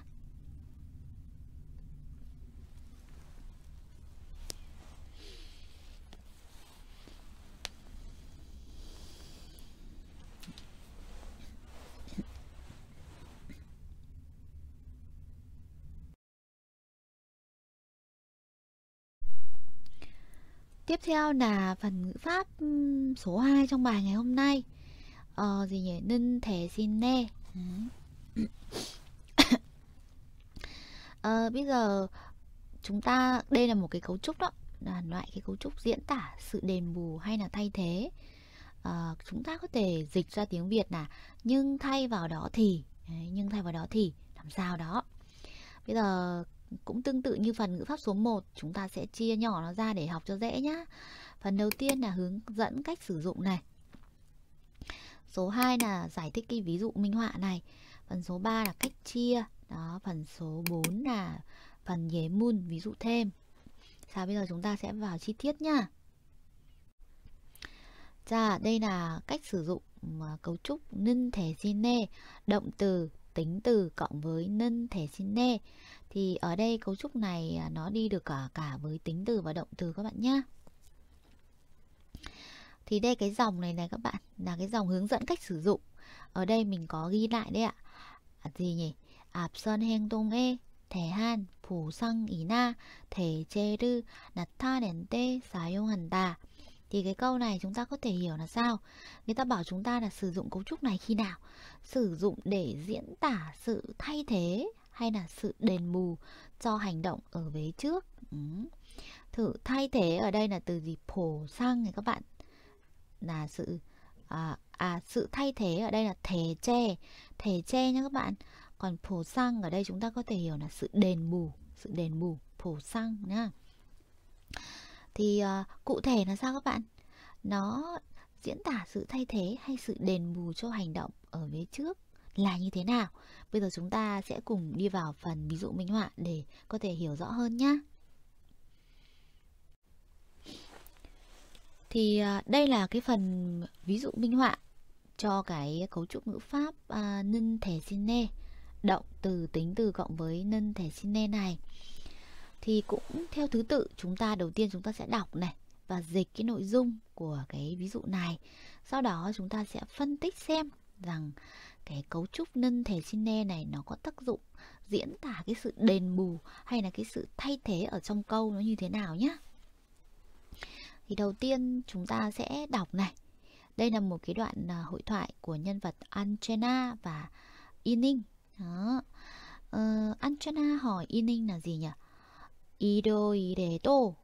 Tiếp theo là phần ngữ pháp số 2 trong bài ngày hôm nay Ờ gì nhỉ? nên thể xin nè ờ, Bây giờ chúng ta đây là một cái cấu trúc đó là loại cái cấu trúc diễn tả sự đền bù hay là thay thế à, chúng ta có thể dịch ra tiếng việt là nhưng thay vào đó thì Đấy, nhưng thay vào đó thì làm sao đó bây giờ cũng tương tự như phần ngữ pháp số 1, chúng ta sẽ chia nhỏ nó ra để học cho dễ nhá. Phần đầu tiên là hướng dẫn cách sử dụng này. Số 2 là giải thích cái ví dụ minh họa này. Phần số 3 là cách chia. Đó, phần số 4 là phần nhế mun ví dụ thêm. Sao bây giờ chúng ta sẽ vào chi tiết nhá. Dạ, đây là cách sử dụng à, cấu trúc nân thể xin nê, động từ, tính từ cộng với nân thể xin nê. Thì ở đây cấu trúc này à, nó đi được cả, à, cả với tính từ và động từ các bạn nhé Thì đây cái dòng này này các bạn là cái dòng hướng dẫn cách sử dụng Ở đây mình có ghi lại đấy ạ à, Gì nhỉ? Ảp sơn heng tông e thể han phủ sang ý na thể chê rư đặt tha đèn tê xá 用 hẳn tà thì cái câu này chúng ta có thể hiểu là sao người ta bảo chúng ta là sử dụng cấu trúc này khi nào sử dụng để diễn tả sự thay thế hay là sự đền bù cho hành động ở vế trước ừ. thử thay thế ở đây là từ gì phổ sang này các bạn là sự à, à sự thay thế ở đây là thể che thể che nha các bạn còn phổ sang ở đây chúng ta có thể hiểu là sự đền bù sự đền bù phổ sang nha thì à, cụ thể là sao các bạn nó diễn tả sự thay thế hay sự đền bù cho hành động ở phía trước là như thế nào Bây giờ chúng ta sẽ cùng đi vào phần ví dụ minh họa để có thể hiểu rõ hơn nhé Thì à, đây là cái phần ví dụ minh họa cho cái cấu trúc ngữ pháp à, nân thể sine Động từ tính từ cộng với nân thể sine này Thì cũng theo thứ tự chúng ta đầu tiên chúng ta sẽ đọc này và dịch cái nội dung của cái ví dụ này sau đó chúng ta sẽ phân tích xem rằng cái cấu trúc nâng thể sine này nó có tác dụng diễn tả cái sự đền bù hay là cái sự thay thế ở trong câu nó như thế nào nhé thì đầu tiên chúng ta sẽ đọc này đây là một cái đoạn à, hội thoại của nhân vật Anchena và Ining đó uh, ờ, Anchena hỏi Ining là gì nhỉ 일요일에도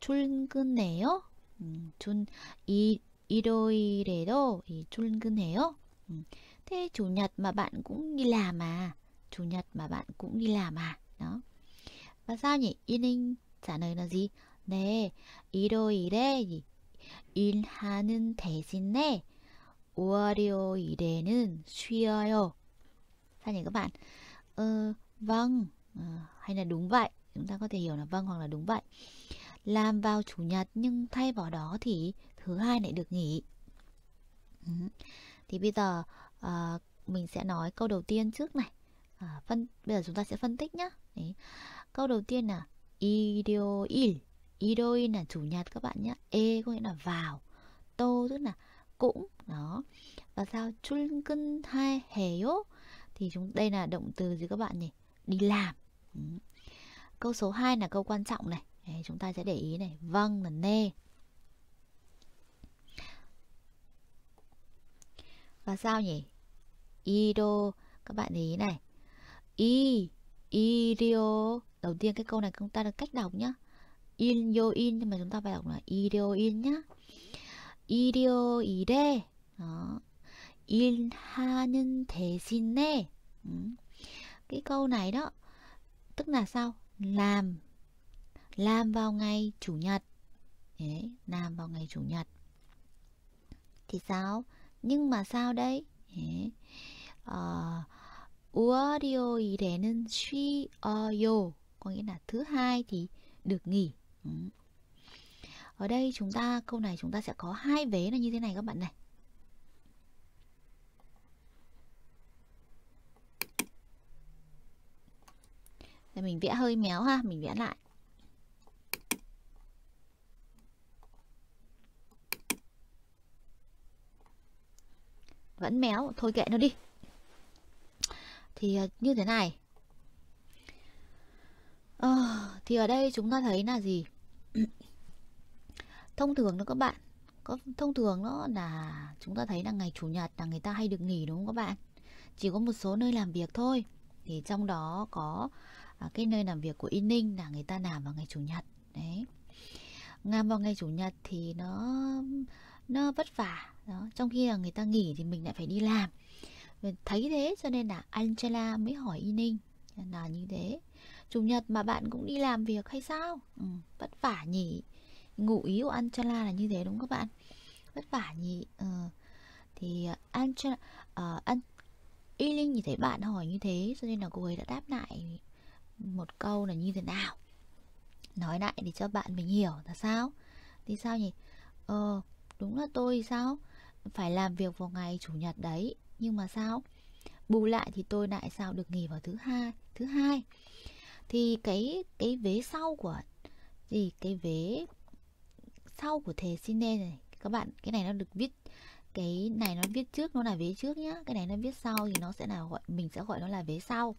출근해요. 음, 준, 이, 일요일에도 출근해요. 음, Thế chủ nhật mà bạn cũng đi làm mà Chủ nhật mà bạn cũng đi làm mà Đó Và sao nhỉ? Inning trả lời là gì? 네, 일요일에 일하는 대신에 월요일에는 쉬어요. Sao nhỉ các bạn? Ờ, vâng, ờ, hay là đúng vậy. Chúng ta có thể hiểu là vâng hoặc là đúng vậy. Làm vào chủ nhật nhưng thay vào đó thì thứ hai lại được nghỉ. Ừ. Thì bây giờ à, mình sẽ nói câu đầu tiên trước này à, phân bây giờ chúng ta sẽ phân tích nhá Đấy. câu đầu tiên là ido 일요일 일요일 là chủ nhật các bạn nhé e có nghĩa là vào tô tức là cũng đó và sao hai hề yếu thì chúng đây là động từ gì các bạn nhỉ đi làm ừ. câu số 2 là câu quan trọng này Đấy, chúng ta sẽ để ý này vâng là nê và sao nhỉ ido các bạn ý này i Ido đầu tiên cái câu này chúng ta được cách đọc nhá in yo in nhưng mà chúng ta phải đọc là Ido in nhá Ido ide đó 일하는 xin ừ. cái câu này đó tức là sao làm làm vào ngày chủ nhật Đấy, làm vào ngày chủ nhật thì sao nhưng mà sao đây 예. 어, 월요일에는 쉬어요 có nghĩa là thứ hai thì được nghỉ ừ. ở đây chúng ta câu này chúng ta sẽ có hai vế là như thế này các bạn này Để mình vẽ hơi méo ha mình vẽ lại vẫn méo thôi kệ nó đi thì ờ, như thế này ờ, thì ở đây chúng ta thấy là gì thông thường đó các bạn có thông thường đó là chúng ta thấy là ngày chủ nhật là người ta hay được nghỉ đúng không các bạn chỉ có một số nơi làm việc thôi thì trong đó có à, cái nơi làm việc của in ninh là người ta làm vào ngày chủ nhật đấy làm vào ngày chủ nhật thì nó nó vất vả đó trong khi là người ta nghỉ thì mình lại phải đi làm thấy thế cho nên là Angela mới hỏi Y Ninh là như thế chủ nhật mà bạn cũng đi làm việc hay sao ừ, vất vả nhỉ ngụ ý của Angela là như thế đúng không các bạn vất vả nhỉ ừ. thì à, Angela uh, An Y Linh nhìn thấy bạn hỏi như thế cho nên là cô ấy đã đáp lại một câu là như thế nào nói lại để cho bạn mình hiểu là sao thì sao nhỉ uh, Đúng là tôi sao Phải làm việc vào ngày chủ nhật đấy Nhưng mà sao Bù lại thì tôi lại sao được nghỉ vào thứ hai Thứ hai Thì cái cái vế sau của gì cái vế sau của thề xin này các bạn cái này nó được viết cái này nó viết trước nó là vế trước nhá cái này nó viết sau thì nó sẽ là gọi mình sẽ gọi nó là vế sau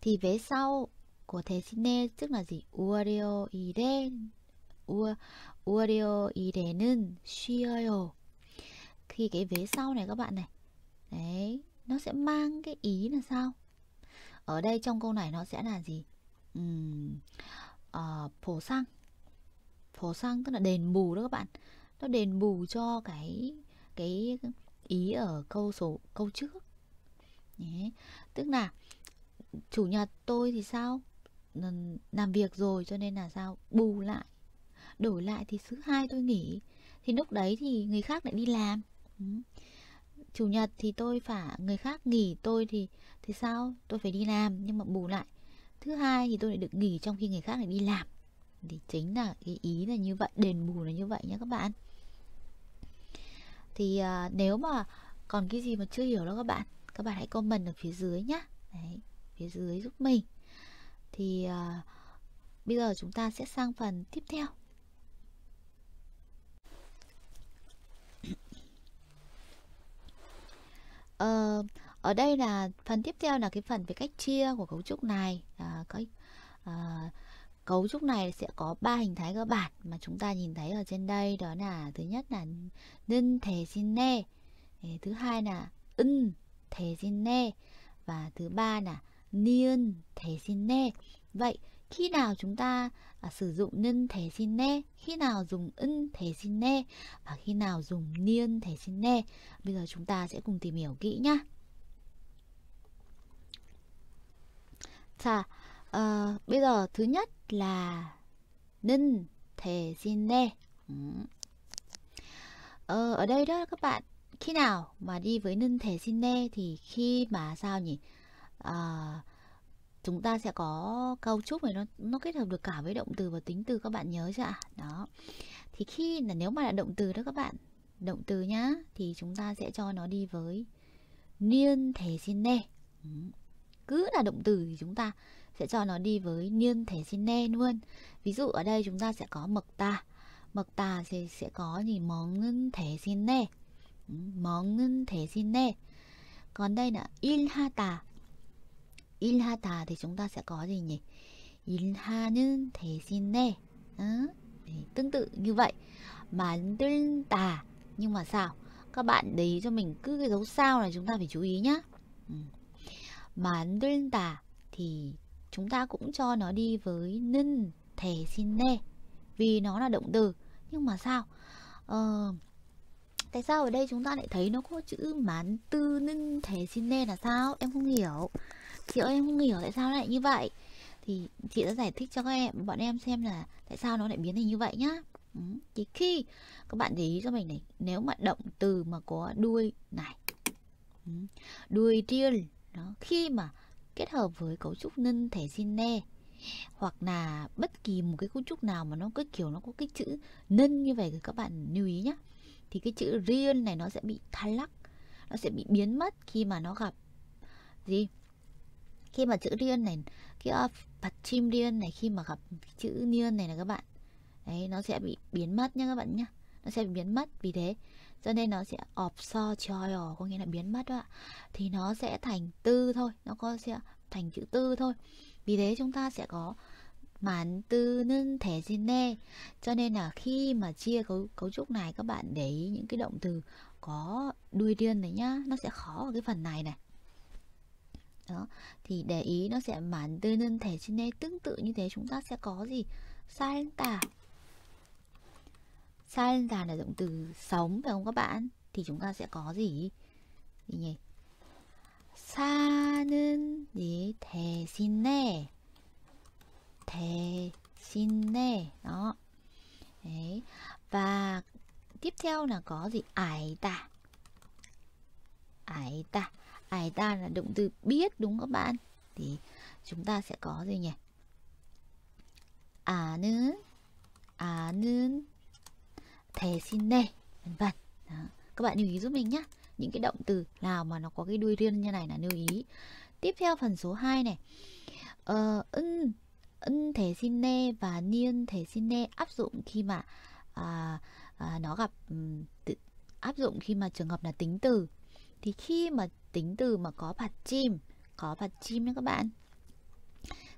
thì vế sau của thế sine trước là gì uario ide u 월요일에는 쉬어요. Khi cái vế sau này các bạn này, đấy, nó sẽ mang cái ý là sao? Ở đây trong câu này nó sẽ là gì? Uhm, phổ sang, phổ sang tức là đền bù đó các bạn. Nó đền bù cho cái cái ý ở câu số câu trước. Đấy. Tức là chủ nhật tôi thì sao? làm việc rồi cho nên là sao bù lại đổi lại thì thứ hai tôi nghỉ thì lúc đấy thì người khác lại đi làm ừ. chủ nhật thì tôi phải người khác nghỉ tôi thì thì sao tôi phải đi làm nhưng mà bù lại thứ hai thì tôi lại được nghỉ trong khi người khác lại đi làm thì chính là cái ý là như vậy đền bù là như vậy nhé các bạn thì à, nếu mà còn cái gì mà chưa hiểu đó các bạn các bạn hãy comment ở phía dưới nhá đấy phía dưới giúp mình thì à, bây giờ chúng ta sẽ sang phần tiếp theo ờ, ở đây là phần tiếp theo là cái phần về cách chia của cấu trúc này à, cách à, cấu trúc này sẽ có ba hình thái cơ bản mà chúng ta nhìn thấy ở trên đây đó là thứ nhất là nên thể xin nê thứ hai là ưng thể xin nê và thứ ba là niên thể xin nê vậy khi nào chúng ta à, sử dụng nhân thể xin nè khi nào dùng ân thể xin nè và khi nào dùng niên thể xin nè bây giờ chúng ta sẽ cùng tìm hiểu kỹ nhá 자, dạ, ờ, bây giờ thứ nhất là 는 대신에 음. ờ, ở đây đó các bạn khi nào mà đi với nên thể xin nê thì khi mà sao nhỉ à, chúng ta sẽ có cấu trúc này nó nó kết hợp được cả với động từ và tính từ các bạn nhớ chưa ạ đó thì khi là nếu mà là động từ đó các bạn động từ nhá thì chúng ta sẽ cho nó đi với niên thể xin nè cứ là động từ thì chúng ta sẽ cho nó đi với niên thể xin nè luôn ví dụ ở đây chúng ta sẽ có mực ta mực ta thì sẽ có gì món ngân thể xin nè món ngân thể xin nè còn đây là in ha ta 일하다 thì chúng ta sẽ có gì nhỉ? 일하는 대신에 ừ, tương tự như vậy 만들다 nhưng mà sao các bạn để ý cho mình cứ cái dấu sao này chúng ta phải chú ý nhá ừ. 만들다 thì chúng ta cũng cho nó đi với 는 대신에 vì nó là động từ nhưng mà sao ờ, tại sao ở đây chúng ta lại thấy nó có chữ mán tư 는 대신에 là sao em không hiểu chị ơi em không hiểu tại sao lại như vậy thì chị đã giải thích cho các em bọn em xem là tại sao nó lại biến thành như vậy nhá ừ. thì khi các bạn để ý cho mình này nếu mà động từ mà có đuôi này ừ, đuôi real nó khi mà kết hợp với cấu trúc nhân thể ne hoặc là bất kỳ một cái cấu trúc nào mà nó cái kiểu nó có cái chữ nhân như vậy thì các bạn lưu ý nhá thì cái chữ riêng này nó sẽ bị thay lắc nó sẽ bị biến mất khi mà nó gặp gì khi mà chữ điên này cái uh, bật chim điên này khi mà gặp chữ niên này là các bạn đấy nó sẽ bị biến mất nha các bạn nhá nó sẽ bị biến mất vì thế cho nên nó sẽ ọp so choyo có nghĩa là biến mất đó ạ thì nó sẽ thành tư thôi nó có sẽ thành chữ tư thôi vì thế chúng ta sẽ có màn tư nên thể xin nê cho nên là khi mà chia cấu, cấu trúc này các bạn để ý những cái động từ có đuôi điên này nhá nó sẽ khó ở cái phần này này đó thì để ý nó sẽ nhân thể trên đây tương tự như thế chúng ta sẽ có gì 살다 살다 là động từ sống phải không các bạn thì chúng ta sẽ có gì gì nhỉ 사는 gì thể 대신에 대신에 đó Đấy. và tiếp theo là có gì ải ta ải ta I dan là động từ biết đúng không bạn thì chúng ta sẽ có gì nhỉ 아는 아는 대신에 vân vân các bạn lưu ý giúp mình nhé những cái động từ nào mà nó có cái đuôi riêng như này là lưu ý tiếp theo phần số 2 này ờ, ân ân thể xin nê và niên thể xin nê áp dụng khi mà à, à, nó gặp áp dụng khi mà trường hợp là tính từ thì khi mà tính từ mà có phạt chim có phạt chim nha các bạn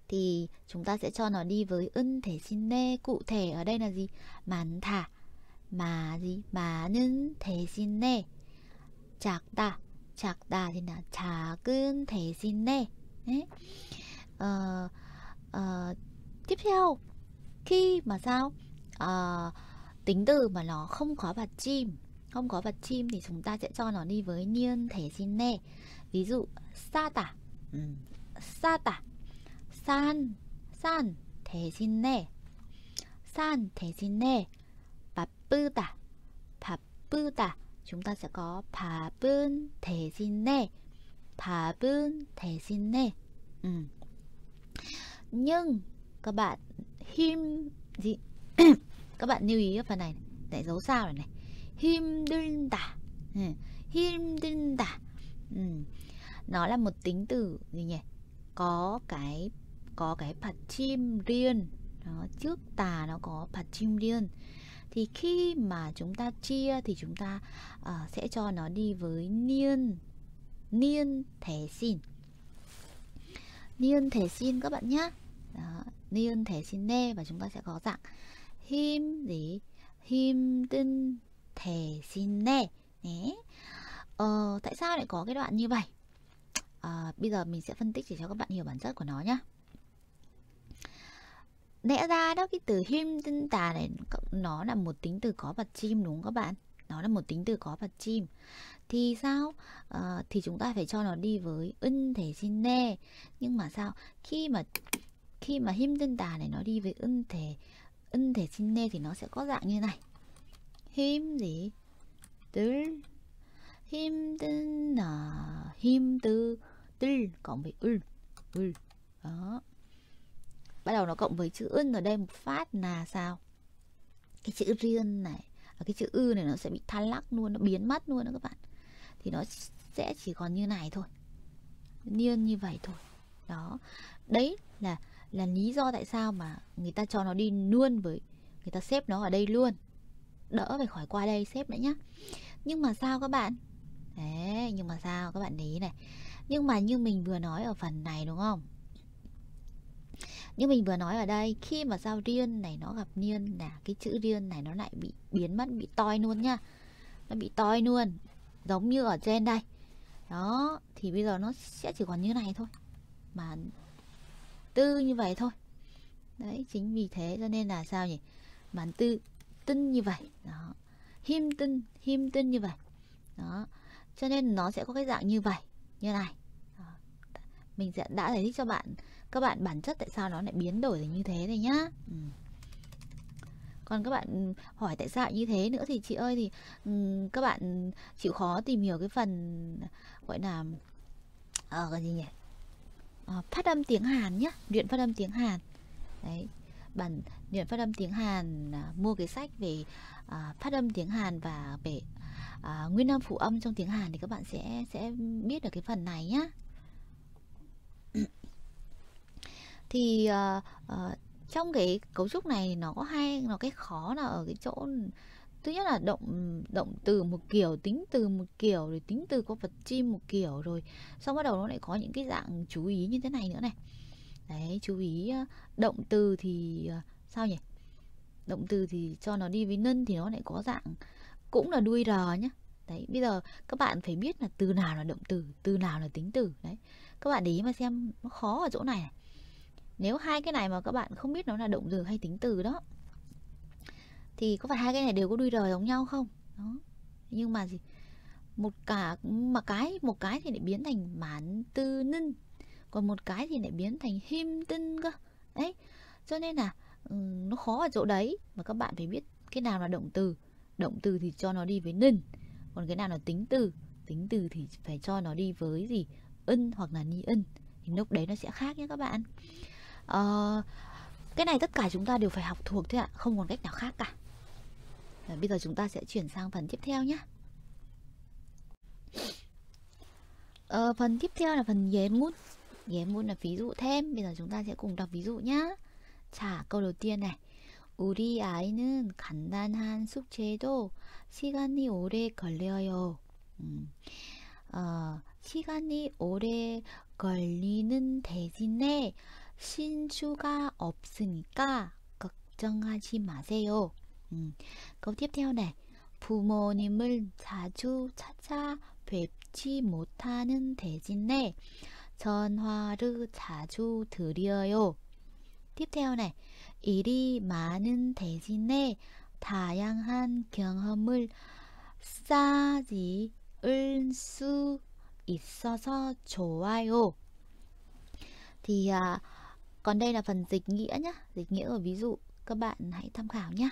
thì chúng ta sẽ cho nó đi với ân thể xin nê cụ thể ở đây là gì màn thả mà gì mà nên thể xin nê chạc đà chạc đà thì là chả cơn thể xin nê ờ, ờ, tiếp theo khi mà sao ờ, tính từ mà nó không có bạt chim không có vật chim thì chúng ta sẽ cho nó đi với niên thể xin nè ví dụ sa tả ừ. sa tả san san thể xin nè san thể xin nè 바쁘다 tả 바쁘다 chúng ta sẽ có thể 바쁜 대신에 바쁜 대신에 ừ. nhưng các bạn him gì các bạn lưu ý ở phần này này dấu sao này này 힘들다 네. 힘든다 ừ. nó là một tính từ gì nhỉ có cái có cái 받침 riêng đó, trước tà nó có 받침 riêng thì khi mà chúng ta chia thì chúng ta uh, sẽ cho nó đi với niên niên thể xin niên thể xin các bạn nhá, đó, niên thể xin nê và chúng ta sẽ có dạng him gì him tin 대신에 네. 어, tại sao lại có cái đoạn như vậy? À, bây giờ mình sẽ phân tích để cho các bạn hiểu bản chất của nó nhé. Lẽ ra đó cái từ him tinh tà này nó là một tính từ có vật chim đúng không các bạn? Nó là một tính từ có vật chim. Thì sao? À, thì chúng ta phải cho nó đi với ân thể xin nè. Nhưng mà sao? Khi mà khi mà him tinh tà này nó đi với ân thể ân thể xin nè thì nó sẽ có dạng như này. 힘이 들 힘든 나 힘들 들 cộng với ul ul đó bắt đầu nó cộng với chữ ưn ở đây một phát là sao cái chữ riêng này cái chữ ư này nó sẽ bị than lắc luôn nó biến mất luôn đó các bạn thì nó sẽ chỉ còn như này thôi niên như vậy thôi đó đấy là là lý do tại sao mà người ta cho nó đi luôn với người ta xếp nó ở đây luôn đỡ phải khỏi qua đây sếp nữa nhá nhưng mà sao các bạn đấy nhưng mà sao các bạn để ý này nhưng mà như mình vừa nói ở phần này đúng không như mình vừa nói ở đây khi mà sao riêng này nó gặp niên là cái chữ riêng này nó lại bị biến mất bị toi luôn nhá nó bị toi luôn giống như ở trên đây đó thì bây giờ nó sẽ chỉ còn như này thôi mà tư như vậy thôi đấy chính vì thế cho nên là sao nhỉ bản tư tin như vậy đó him tinh him tinh như vậy đó cho nên nó sẽ có cái dạng như vậy như này đó. mình sẽ đã giải thích cho bạn các bạn bản chất tại sao nó lại biến đổi thành như thế này nhá ừ. còn các bạn hỏi tại sao như thế nữa thì chị ơi thì um, các bạn chịu khó tìm hiểu cái phần gọi là ờ à, cái gì nhỉ à, phát âm tiếng hàn nhá luyện phát âm tiếng hàn đấy bản luyện phát âm tiếng Hàn à, mua cái sách về à, phát âm tiếng Hàn và về à, nguyên âm phụ âm trong tiếng Hàn thì các bạn sẽ sẽ biết được cái phần này nhá. thì à, à, trong cái cấu trúc này nó có hai nó cái khó là ở cái chỗ thứ nhất là động động từ một kiểu tính từ một kiểu rồi tính từ có vật chim một kiểu rồi xong bắt đầu nó lại có những cái dạng chú ý như thế này nữa này đấy chú ý động từ thì à, sao nhỉ động từ thì cho nó đi với nân thì nó lại có dạng cũng là đuôi rờ nhá đấy bây giờ các bạn phải biết là từ nào là động từ từ nào là tính từ đấy các bạn để ý mà xem nó khó ở chỗ này, nếu hai cái này mà các bạn không biết nó là động từ hay tính từ đó thì có phải hai cái này đều có đuôi rờ giống nhau không đó nhưng mà gì một cả mà cái một cái thì lại biến thành mán tư nân còn một cái thì lại biến thành him tinh cơ đấy cho nên là ừ, nó khó ở chỗ đấy mà các bạn phải biết cái nào là động từ động từ thì cho nó đi với nên còn cái nào là tính từ tính từ thì phải cho nó đi với gì ân hoặc là ni ân thì lúc đấy nó sẽ khác nhé các bạn à, cái này tất cả chúng ta đều phải học thuộc thế ạ không còn cách nào khác cả Rồi, bây giờ chúng ta sẽ chuyển sang phần tiếp theo nhé à, phần tiếp theo là phần dễ ngút Yến muốn là ví dụ thêm. Bây giờ chúng ta sẽ cùng đọc ví dụ nhá. 자, câu đầu tiên này. 우리 아이는 간단한 숙제도 시간이 오래 걸려요. 음. 어, 시간이 오래 걸리는 대신에 신주가 없으니까 걱정하지 마세요. 음. câu tiếp theo này. 부모님을 자주 찾아뵙지 못하는 대신에 전화를 자주 드려요. 팁태원에 일이 많은 대신에 다양한 경험을 쌓을 수 있어서 좋아요. Thì uh, còn đây là phần dịch nghĩa nhá, dịch nghĩa ở ví dụ các bạn hãy tham khảo nhé.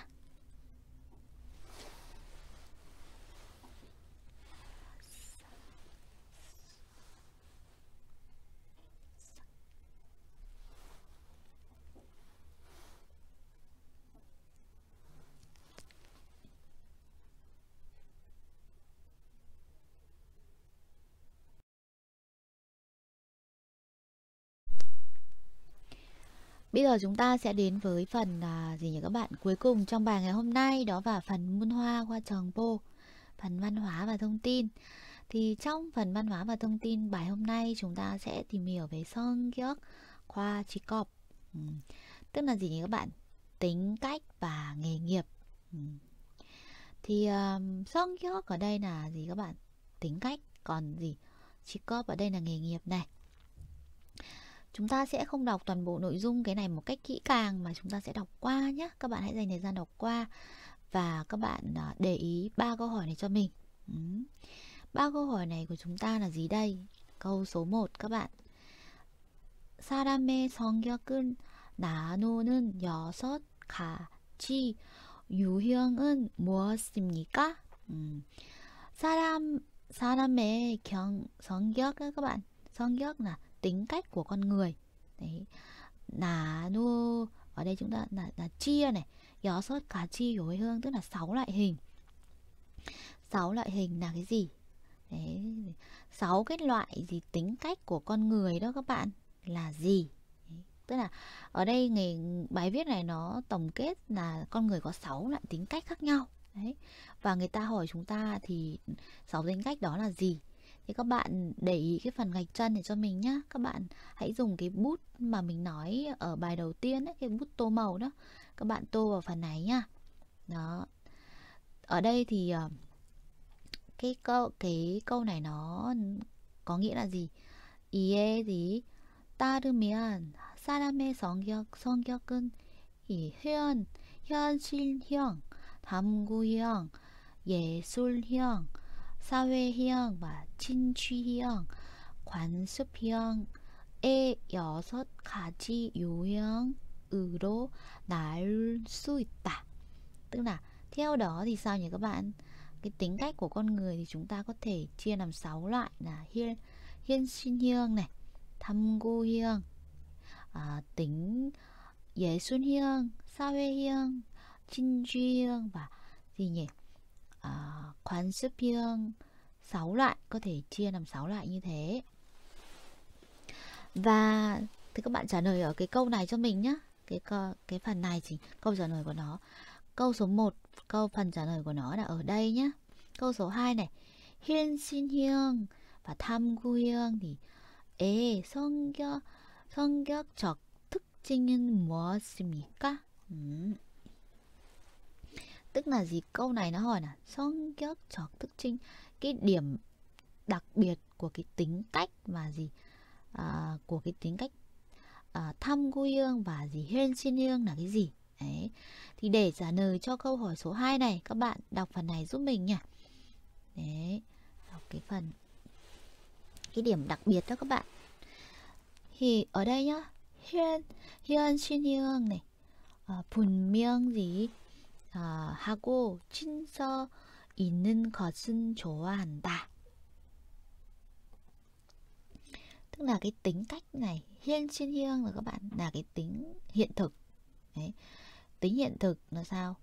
Bây giờ chúng ta sẽ đến với phần à, gì nhỉ các bạn cuối cùng trong bài ngày hôm nay đó là phần môn hoa qua tròn bô, phần văn hóa và thông tin. Thì trong phần văn hóa và thông tin bài hôm nay chúng ta sẽ tìm hiểu về Song Gyok Khoa chỉ Cọp. Ừ. Tức là gì nhỉ các bạn? Tính cách và nghề nghiệp. Ừ. Thì um, à, Song Gyok ở đây là gì các bạn? Tính cách còn gì? chỉ Cọp ở đây là nghề nghiệp này chúng ta sẽ không đọc toàn bộ nội dung cái này một cách kỹ càng mà chúng ta sẽ đọc qua nhé các bạn hãy dành thời gian đọc qua và các bạn à, để ý ba câu hỏi này cho mình ba câu hỏi này của chúng ta là gì đây câu số 1 các bạn 사람의 성격은 나누는 여섯 가지 유형은 무엇입니까? 음. 사람 사람의 경 성격 các bạn 성격 là tính cách của con người đấy là nu ở đây chúng ta là, là chia này gió sốt cá chi của hương tức là sáu loại hình sáu loại hình là cái gì sáu cái loại gì tính cách của con người đó các bạn là gì tức là ở đây nghề bài viết này nó tổng kết là con người có sáu loại tính cách khác nhau đấy và người ta hỏi chúng ta thì sáu tính cách đó là gì thì các bạn để ý cái phần gạch chân này cho mình nhá các bạn hãy dùng cái bút mà mình nói ở bài đầu tiên ấy, cái bút tô màu đó các bạn tô vào phần này nhá đó ở đây thì ờ, cái câu cái câu này nó có nghĩa là gì 이에 gì 따르면 사람의 성격 성격은 이 현, 현실형, 담구형, 예술형, 사회희망, 진취희망, 관습희망의 여섯 가지 요형으로 나눌 수 있다. Tức là theo đó thì sao nhỉ các bạn? Cái tính cách của con người thì chúng ta có thể chia làm 6 loại là hiên hiên xin hiêng này, thăm gu hiêng, à, tính dễ xuân hiêng, sao huê chinh duy hiêng và gì nhỉ? À, khoán Supiang 6 loại có thể chia làm 6 loại như thế và thì các bạn trả lời ở cái câu này cho mình nhé cái cái phần này chỉ câu trả lời của nó câu số 1 câu phần trả lời của nó là ở đây nhé câu số 2 này hiên xin hiêng và tham gu hiêng thì ê 성격 성격 적특징은 무엇입니까? 음 tức là gì câu này nó hỏi là song kiếc chọc thức trinh cái điểm đặc biệt của cái tính cách và gì à, của cái tính cách à, thăm cô dương và gì hên xin dương là cái gì đấy thì để trả lời cho câu hỏi số 2 này các bạn đọc phần này giúp mình nha đấy đọc cái phần cái điểm đặc biệt đó các bạn thì ở đây nhá hiên hiên xin dương này à, phùn miêng gì 어, 하고 친서 있는 것은 좋아한다. Tức là cái tính cách này, hiên xin hiêng là các bạn là cái tính hiện thực. Đấy. Tính hiện thực là sao?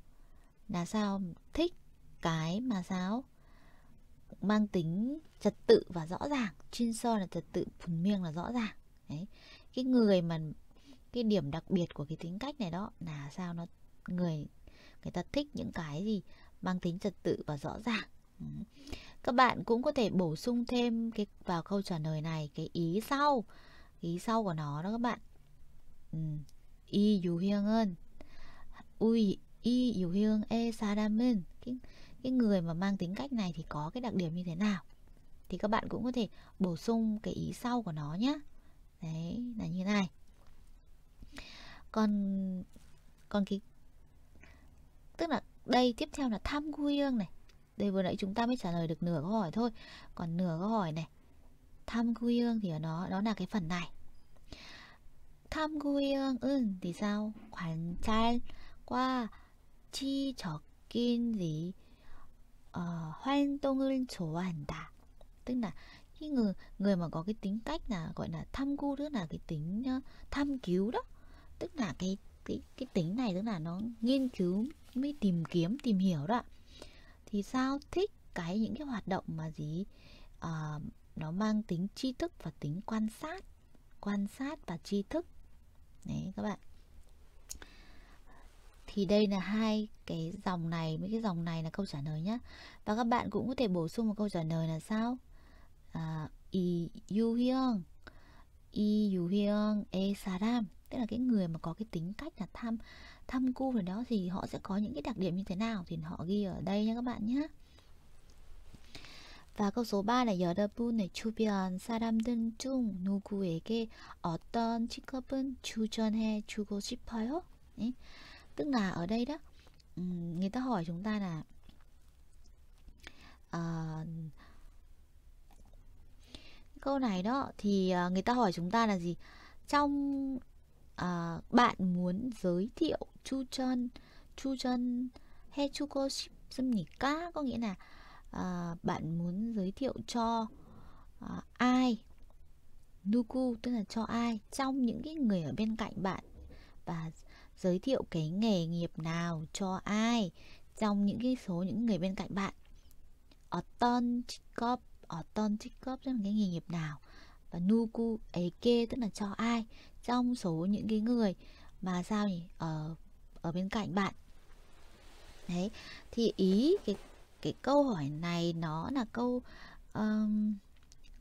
Là sao thích cái mà sao mang tính trật tự và rõ ràng. Chin so là trật tự, phun miêng là rõ ràng. Đấy. Cái người mà cái điểm đặc biệt của cái tính cách này đó là sao nó người người ta thích những cái gì mang tính trật tự và rõ ràng ừ. các bạn cũng có thể bổ sung thêm cái vào câu trả lời này cái ý sau ý sau của nó đó các bạn 이 ừ. ơn, ui 이 유형의 사람은 cái, cái người mà mang tính cách này thì có cái đặc điểm như thế nào thì các bạn cũng có thể bổ sung cái ý sau của nó nhé đấy là như thế này còn còn cái tức là đây tiếp theo là tham quyêng này đây vừa nãy chúng ta mới trả lời được nửa câu hỏi thôi còn nửa câu hỏi này tham quyêng thì ở nó đó là cái phần này tham quyêng ừ thì sao khoản trai qua chi cho kinh gì ờ, hoan tông ơn chỗ hoàn đà tức là cái người người mà có cái tính cách là gọi là tham cu tức là cái tính uh, tham cứu đó tức là cái thì cái tính này tức là nó nghiên cứu mới tìm kiếm tìm hiểu đó thì sao thích cái những cái hoạt động mà gì à, nó mang tính tri thức và tính quan sát quan sát và tri thức đấy các bạn thì đây là hai cái dòng này mấy cái dòng này là câu trả lời nhé và các bạn cũng có thể bổ sung một câu trả lời là sao à, 이 유형 이 유형 의 사람 tức là cái người mà có cái tính cách là tham tham cu rồi đó thì họ sẽ có những cái đặc điểm như thế nào thì họ ghi ở đây nha các bạn nhé và câu số 3 là 여러분의 주변 사람들 중 누구에게 어떤 직업은 추천해 주고 싶어요? Ý. Tức là ở đây đó người ta hỏi chúng ta là uh, câu này đó thì ờ, người ta hỏi chúng ta là gì trong à, bạn muốn giới thiệu chu chân chu chân he chu cô dâm nhỉ cá có nghĩa là à, bạn muốn giới thiệu cho à, ai nuku tức là cho ai trong những cái người ở bên cạnh bạn và giới thiệu cái nghề nghiệp nào cho ai trong những cái số những người bên cạnh bạn 어떤 직업 어떤 직업 tức là cái nghề nghiệp nào và nuku ấy kê tức là cho ai trong số những cái người mà sao nhỉ ở ở bên cạnh bạn đấy thì ý cái cái câu hỏi này nó là câu um,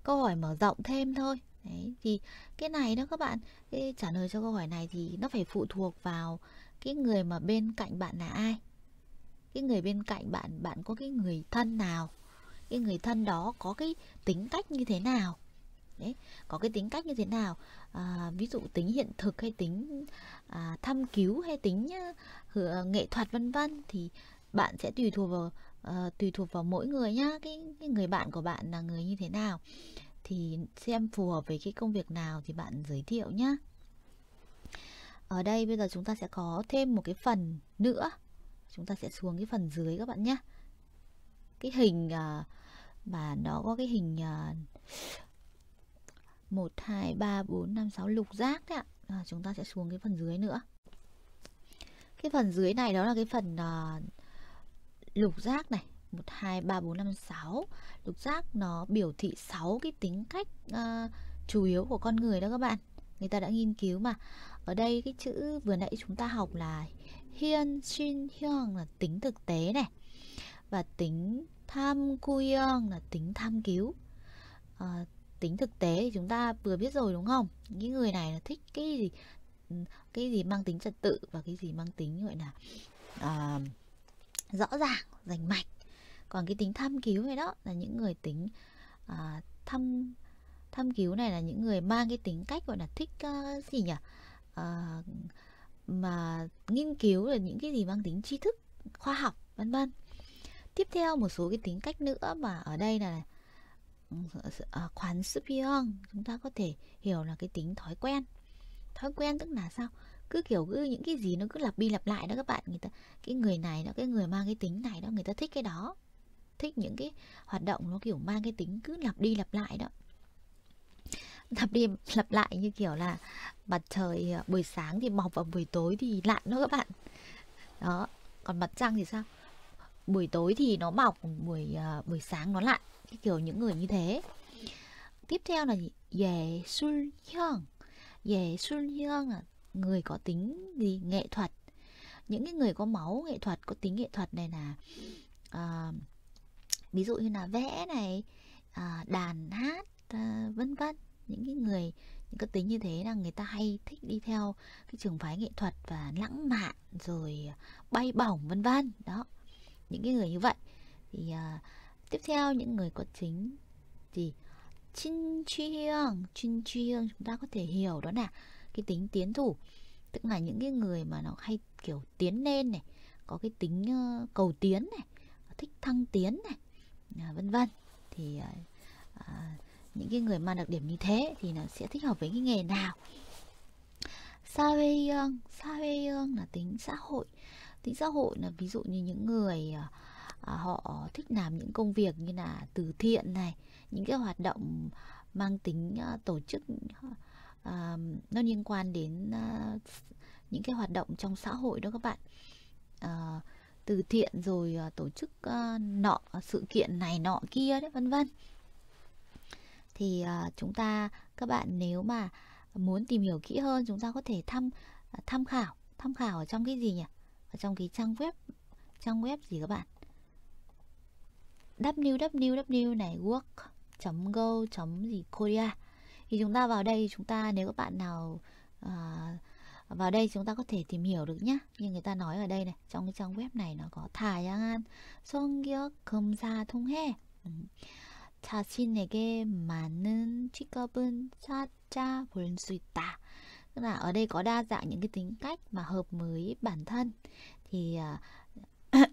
câu hỏi mở rộng thêm thôi đấy thì cái này đó các bạn cái trả lời cho câu hỏi này thì nó phải phụ thuộc vào cái người mà bên cạnh bạn là ai cái người bên cạnh bạn bạn có cái người thân nào cái người thân đó có cái tính cách như thế nào đấy có cái tính cách như thế nào à, ví dụ tính hiện thực hay tính à, thăm cứu hay tính uh, nghệ thuật vân vân thì bạn sẽ tùy thuộc vào uh, tùy thuộc vào mỗi người nhá cái, cái người bạn của bạn là người như thế nào thì xem phù hợp với cái công việc nào thì bạn giới thiệu nhá ở đây bây giờ chúng ta sẽ có thêm một cái phần nữa chúng ta sẽ xuống cái phần dưới các bạn nhé cái hình uh, mà nó có cái hình uh, 1, 2, 3, 4, 5, 6 lục giác đấy ạ à, Chúng ta sẽ xuống cái phần dưới nữa Cái phần dưới này đó là cái phần uh, lục giác này 1, 2, 3, 4, 5, 6 Lục giác nó biểu thị 6 cái tính cách uh, chủ yếu của con người đó các bạn Người ta đã nghiên cứu mà Ở đây cái chữ vừa nãy chúng ta học là Hiên, Shin, Hyung là tính thực tế này Và tính tham, Kuyong là tính tham cứu uh, tính thực tế thì chúng ta vừa biết rồi đúng không những người này là thích cái gì ừ, cái gì mang tính trật tự và cái gì mang tính gọi là à, rõ ràng rành mạch còn cái tính tham cứu này đó là những người tính à, thăm tham cứu này là những người mang cái tính cách gọi là thích uh, gì nhỉ uh, mà nghiên cứu là những cái gì mang tính tri thức khoa học vân vân tiếp theo một số cái tính cách nữa mà ở đây là à, khoán spion chúng ta có thể hiểu là cái tính thói quen thói quen tức là sao cứ kiểu cứ những cái gì nó cứ lặp đi lặp lại đó các bạn người ta cái người này đó cái người mang cái tính này đó người ta thích cái đó thích những cái hoạt động nó kiểu mang cái tính cứ lặp đi lặp lại đó lặp đi lặp lại như kiểu là mặt trời ờ, buổi sáng thì mọc và buổi tối thì lặn đó các bạn đó còn mặt trăng thì sao buổi tối thì nó mọc buổi uh, buổi sáng nó lại cái kiểu những người như thế tiếp theo là về sun hyung về sun hyung người có tính gì nghệ thuật những cái người có máu nghệ thuật có tính nghệ thuật này là uh, ví dụ như là vẽ này uh, đàn hát uh, vân vân những cái người những cái tính như thế là người ta hay thích đi theo cái trường phái nghệ thuật và lãng mạn rồi bay bổng vân vân đó những cái người như vậy thì uh, tiếp theo những người có tính thì chinh Chi chinh Chin chúng ta có thể hiểu đó là cái tính tiến thủ tức là những cái người mà nó hay kiểu tiến lên này có cái tính uh, cầu tiến này thích thăng tiến này uh, vân vân thì uh, uh, những cái người mang đặc điểm như thế thì nó sẽ thích hợp với cái nghề nào Sa Huê Yương Sa Huê Yương là tính xã hội tính xã hội là ví dụ như những người ờ, à, họ thích làm những công việc như là từ thiện này những cái hoạt động mang tính à, tổ chức à, nó liên quan đến à, những cái hoạt động trong xã hội đó các bạn à, từ thiện rồi à, tổ chức à, nọ sự kiện này nọ kia đấy vân vân thì à, chúng ta các bạn nếu mà muốn tìm hiểu kỹ hơn chúng ta có thể thăm tham khảo tham khảo ở trong cái gì nhỉ ở trong cái trang web trang web gì các bạn www này work go gì korea thì chúng ta vào đây chúng ta nếu các bạn nào à, vào đây chúng ta có thể tìm hiểu được nhá như người ta nói ở đây này trong cái trang web này nó có thả yang an song gyeok 검사 통해 자신에게 많은 직업은 찾아볼 수 있다 tức là ở đây có đa dạng những cái tính cách mà hợp với bản thân thì à,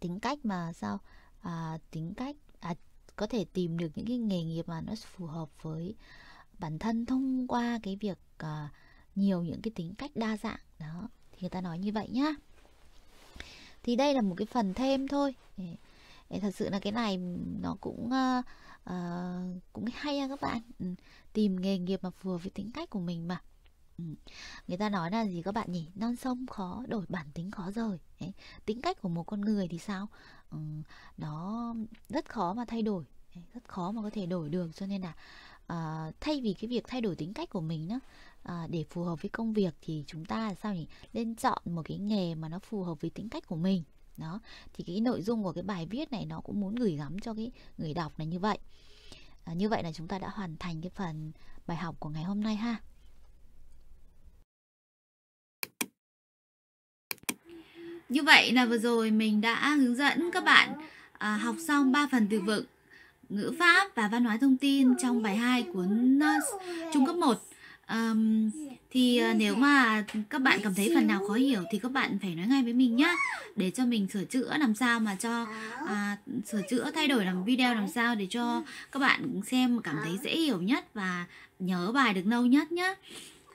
tính cách mà sao à, tính cách à, có thể tìm được những cái nghề nghiệp mà nó phù hợp với bản thân thông qua cái việc à, nhiều những cái tính cách đa dạng đó thì người ta nói như vậy nhá thì đây là một cái phần thêm thôi để, thật sự là cái này nó cũng uh, uh, cũng hay ha các bạn ừ, tìm nghề nghiệp mà phù hợp với tính cách của mình mà ừ, người ta nói là gì các bạn nhỉ non sông khó đổi bản tính khó rời tính cách của một con người thì sao ừ, nó rất khó mà thay đổi rất khó mà có thể đổi được cho nên là à, thay vì cái việc thay đổi tính cách của mình đó à, ờ, để phù hợp với công việc thì chúng ta là sao nhỉ nên chọn một cái nghề mà nó phù hợp với tính cách của mình đó thì cái nội dung của cái bài viết này nó cũng muốn gửi gắm cho cái người đọc này như vậy à, như vậy là chúng ta đã hoàn thành cái phần bài học của ngày hôm nay ha như vậy là vừa rồi mình đã hướng dẫn các bạn à, học xong 3 phần từ vựng ngữ pháp và văn hóa thông tin trong bài 2 của uh, trung cấp 1 um, thì uh, nếu mà các bạn cảm thấy phần nào khó hiểu thì các bạn phải nói ngay với mình nhá để cho mình sửa chữa làm sao mà cho uh, sửa chữa thay đổi làm video làm sao để cho các bạn xem cảm thấy ờ. dễ hiểu nhất và nhớ bài được lâu nhất nhá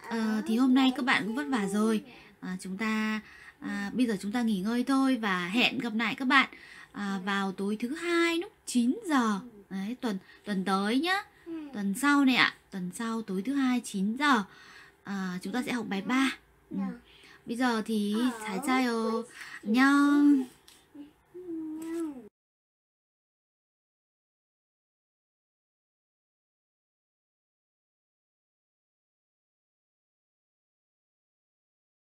uh, thì hôm nay các bạn cũng vất vả rồi à, chúng ta à, bây giờ chúng ta nghỉ ngơi thôi và hẹn gặp lại các bạn à, vào tối thứ hai lúc 9 giờ Đấy, tuần tuần tới nhá tuần sau này ạ tuần sau tối thứ hai 9 giờ à, chúng ta sẽ học bài 3 dạ. ừ. bây giờ thì ờ. thái chai ô nhau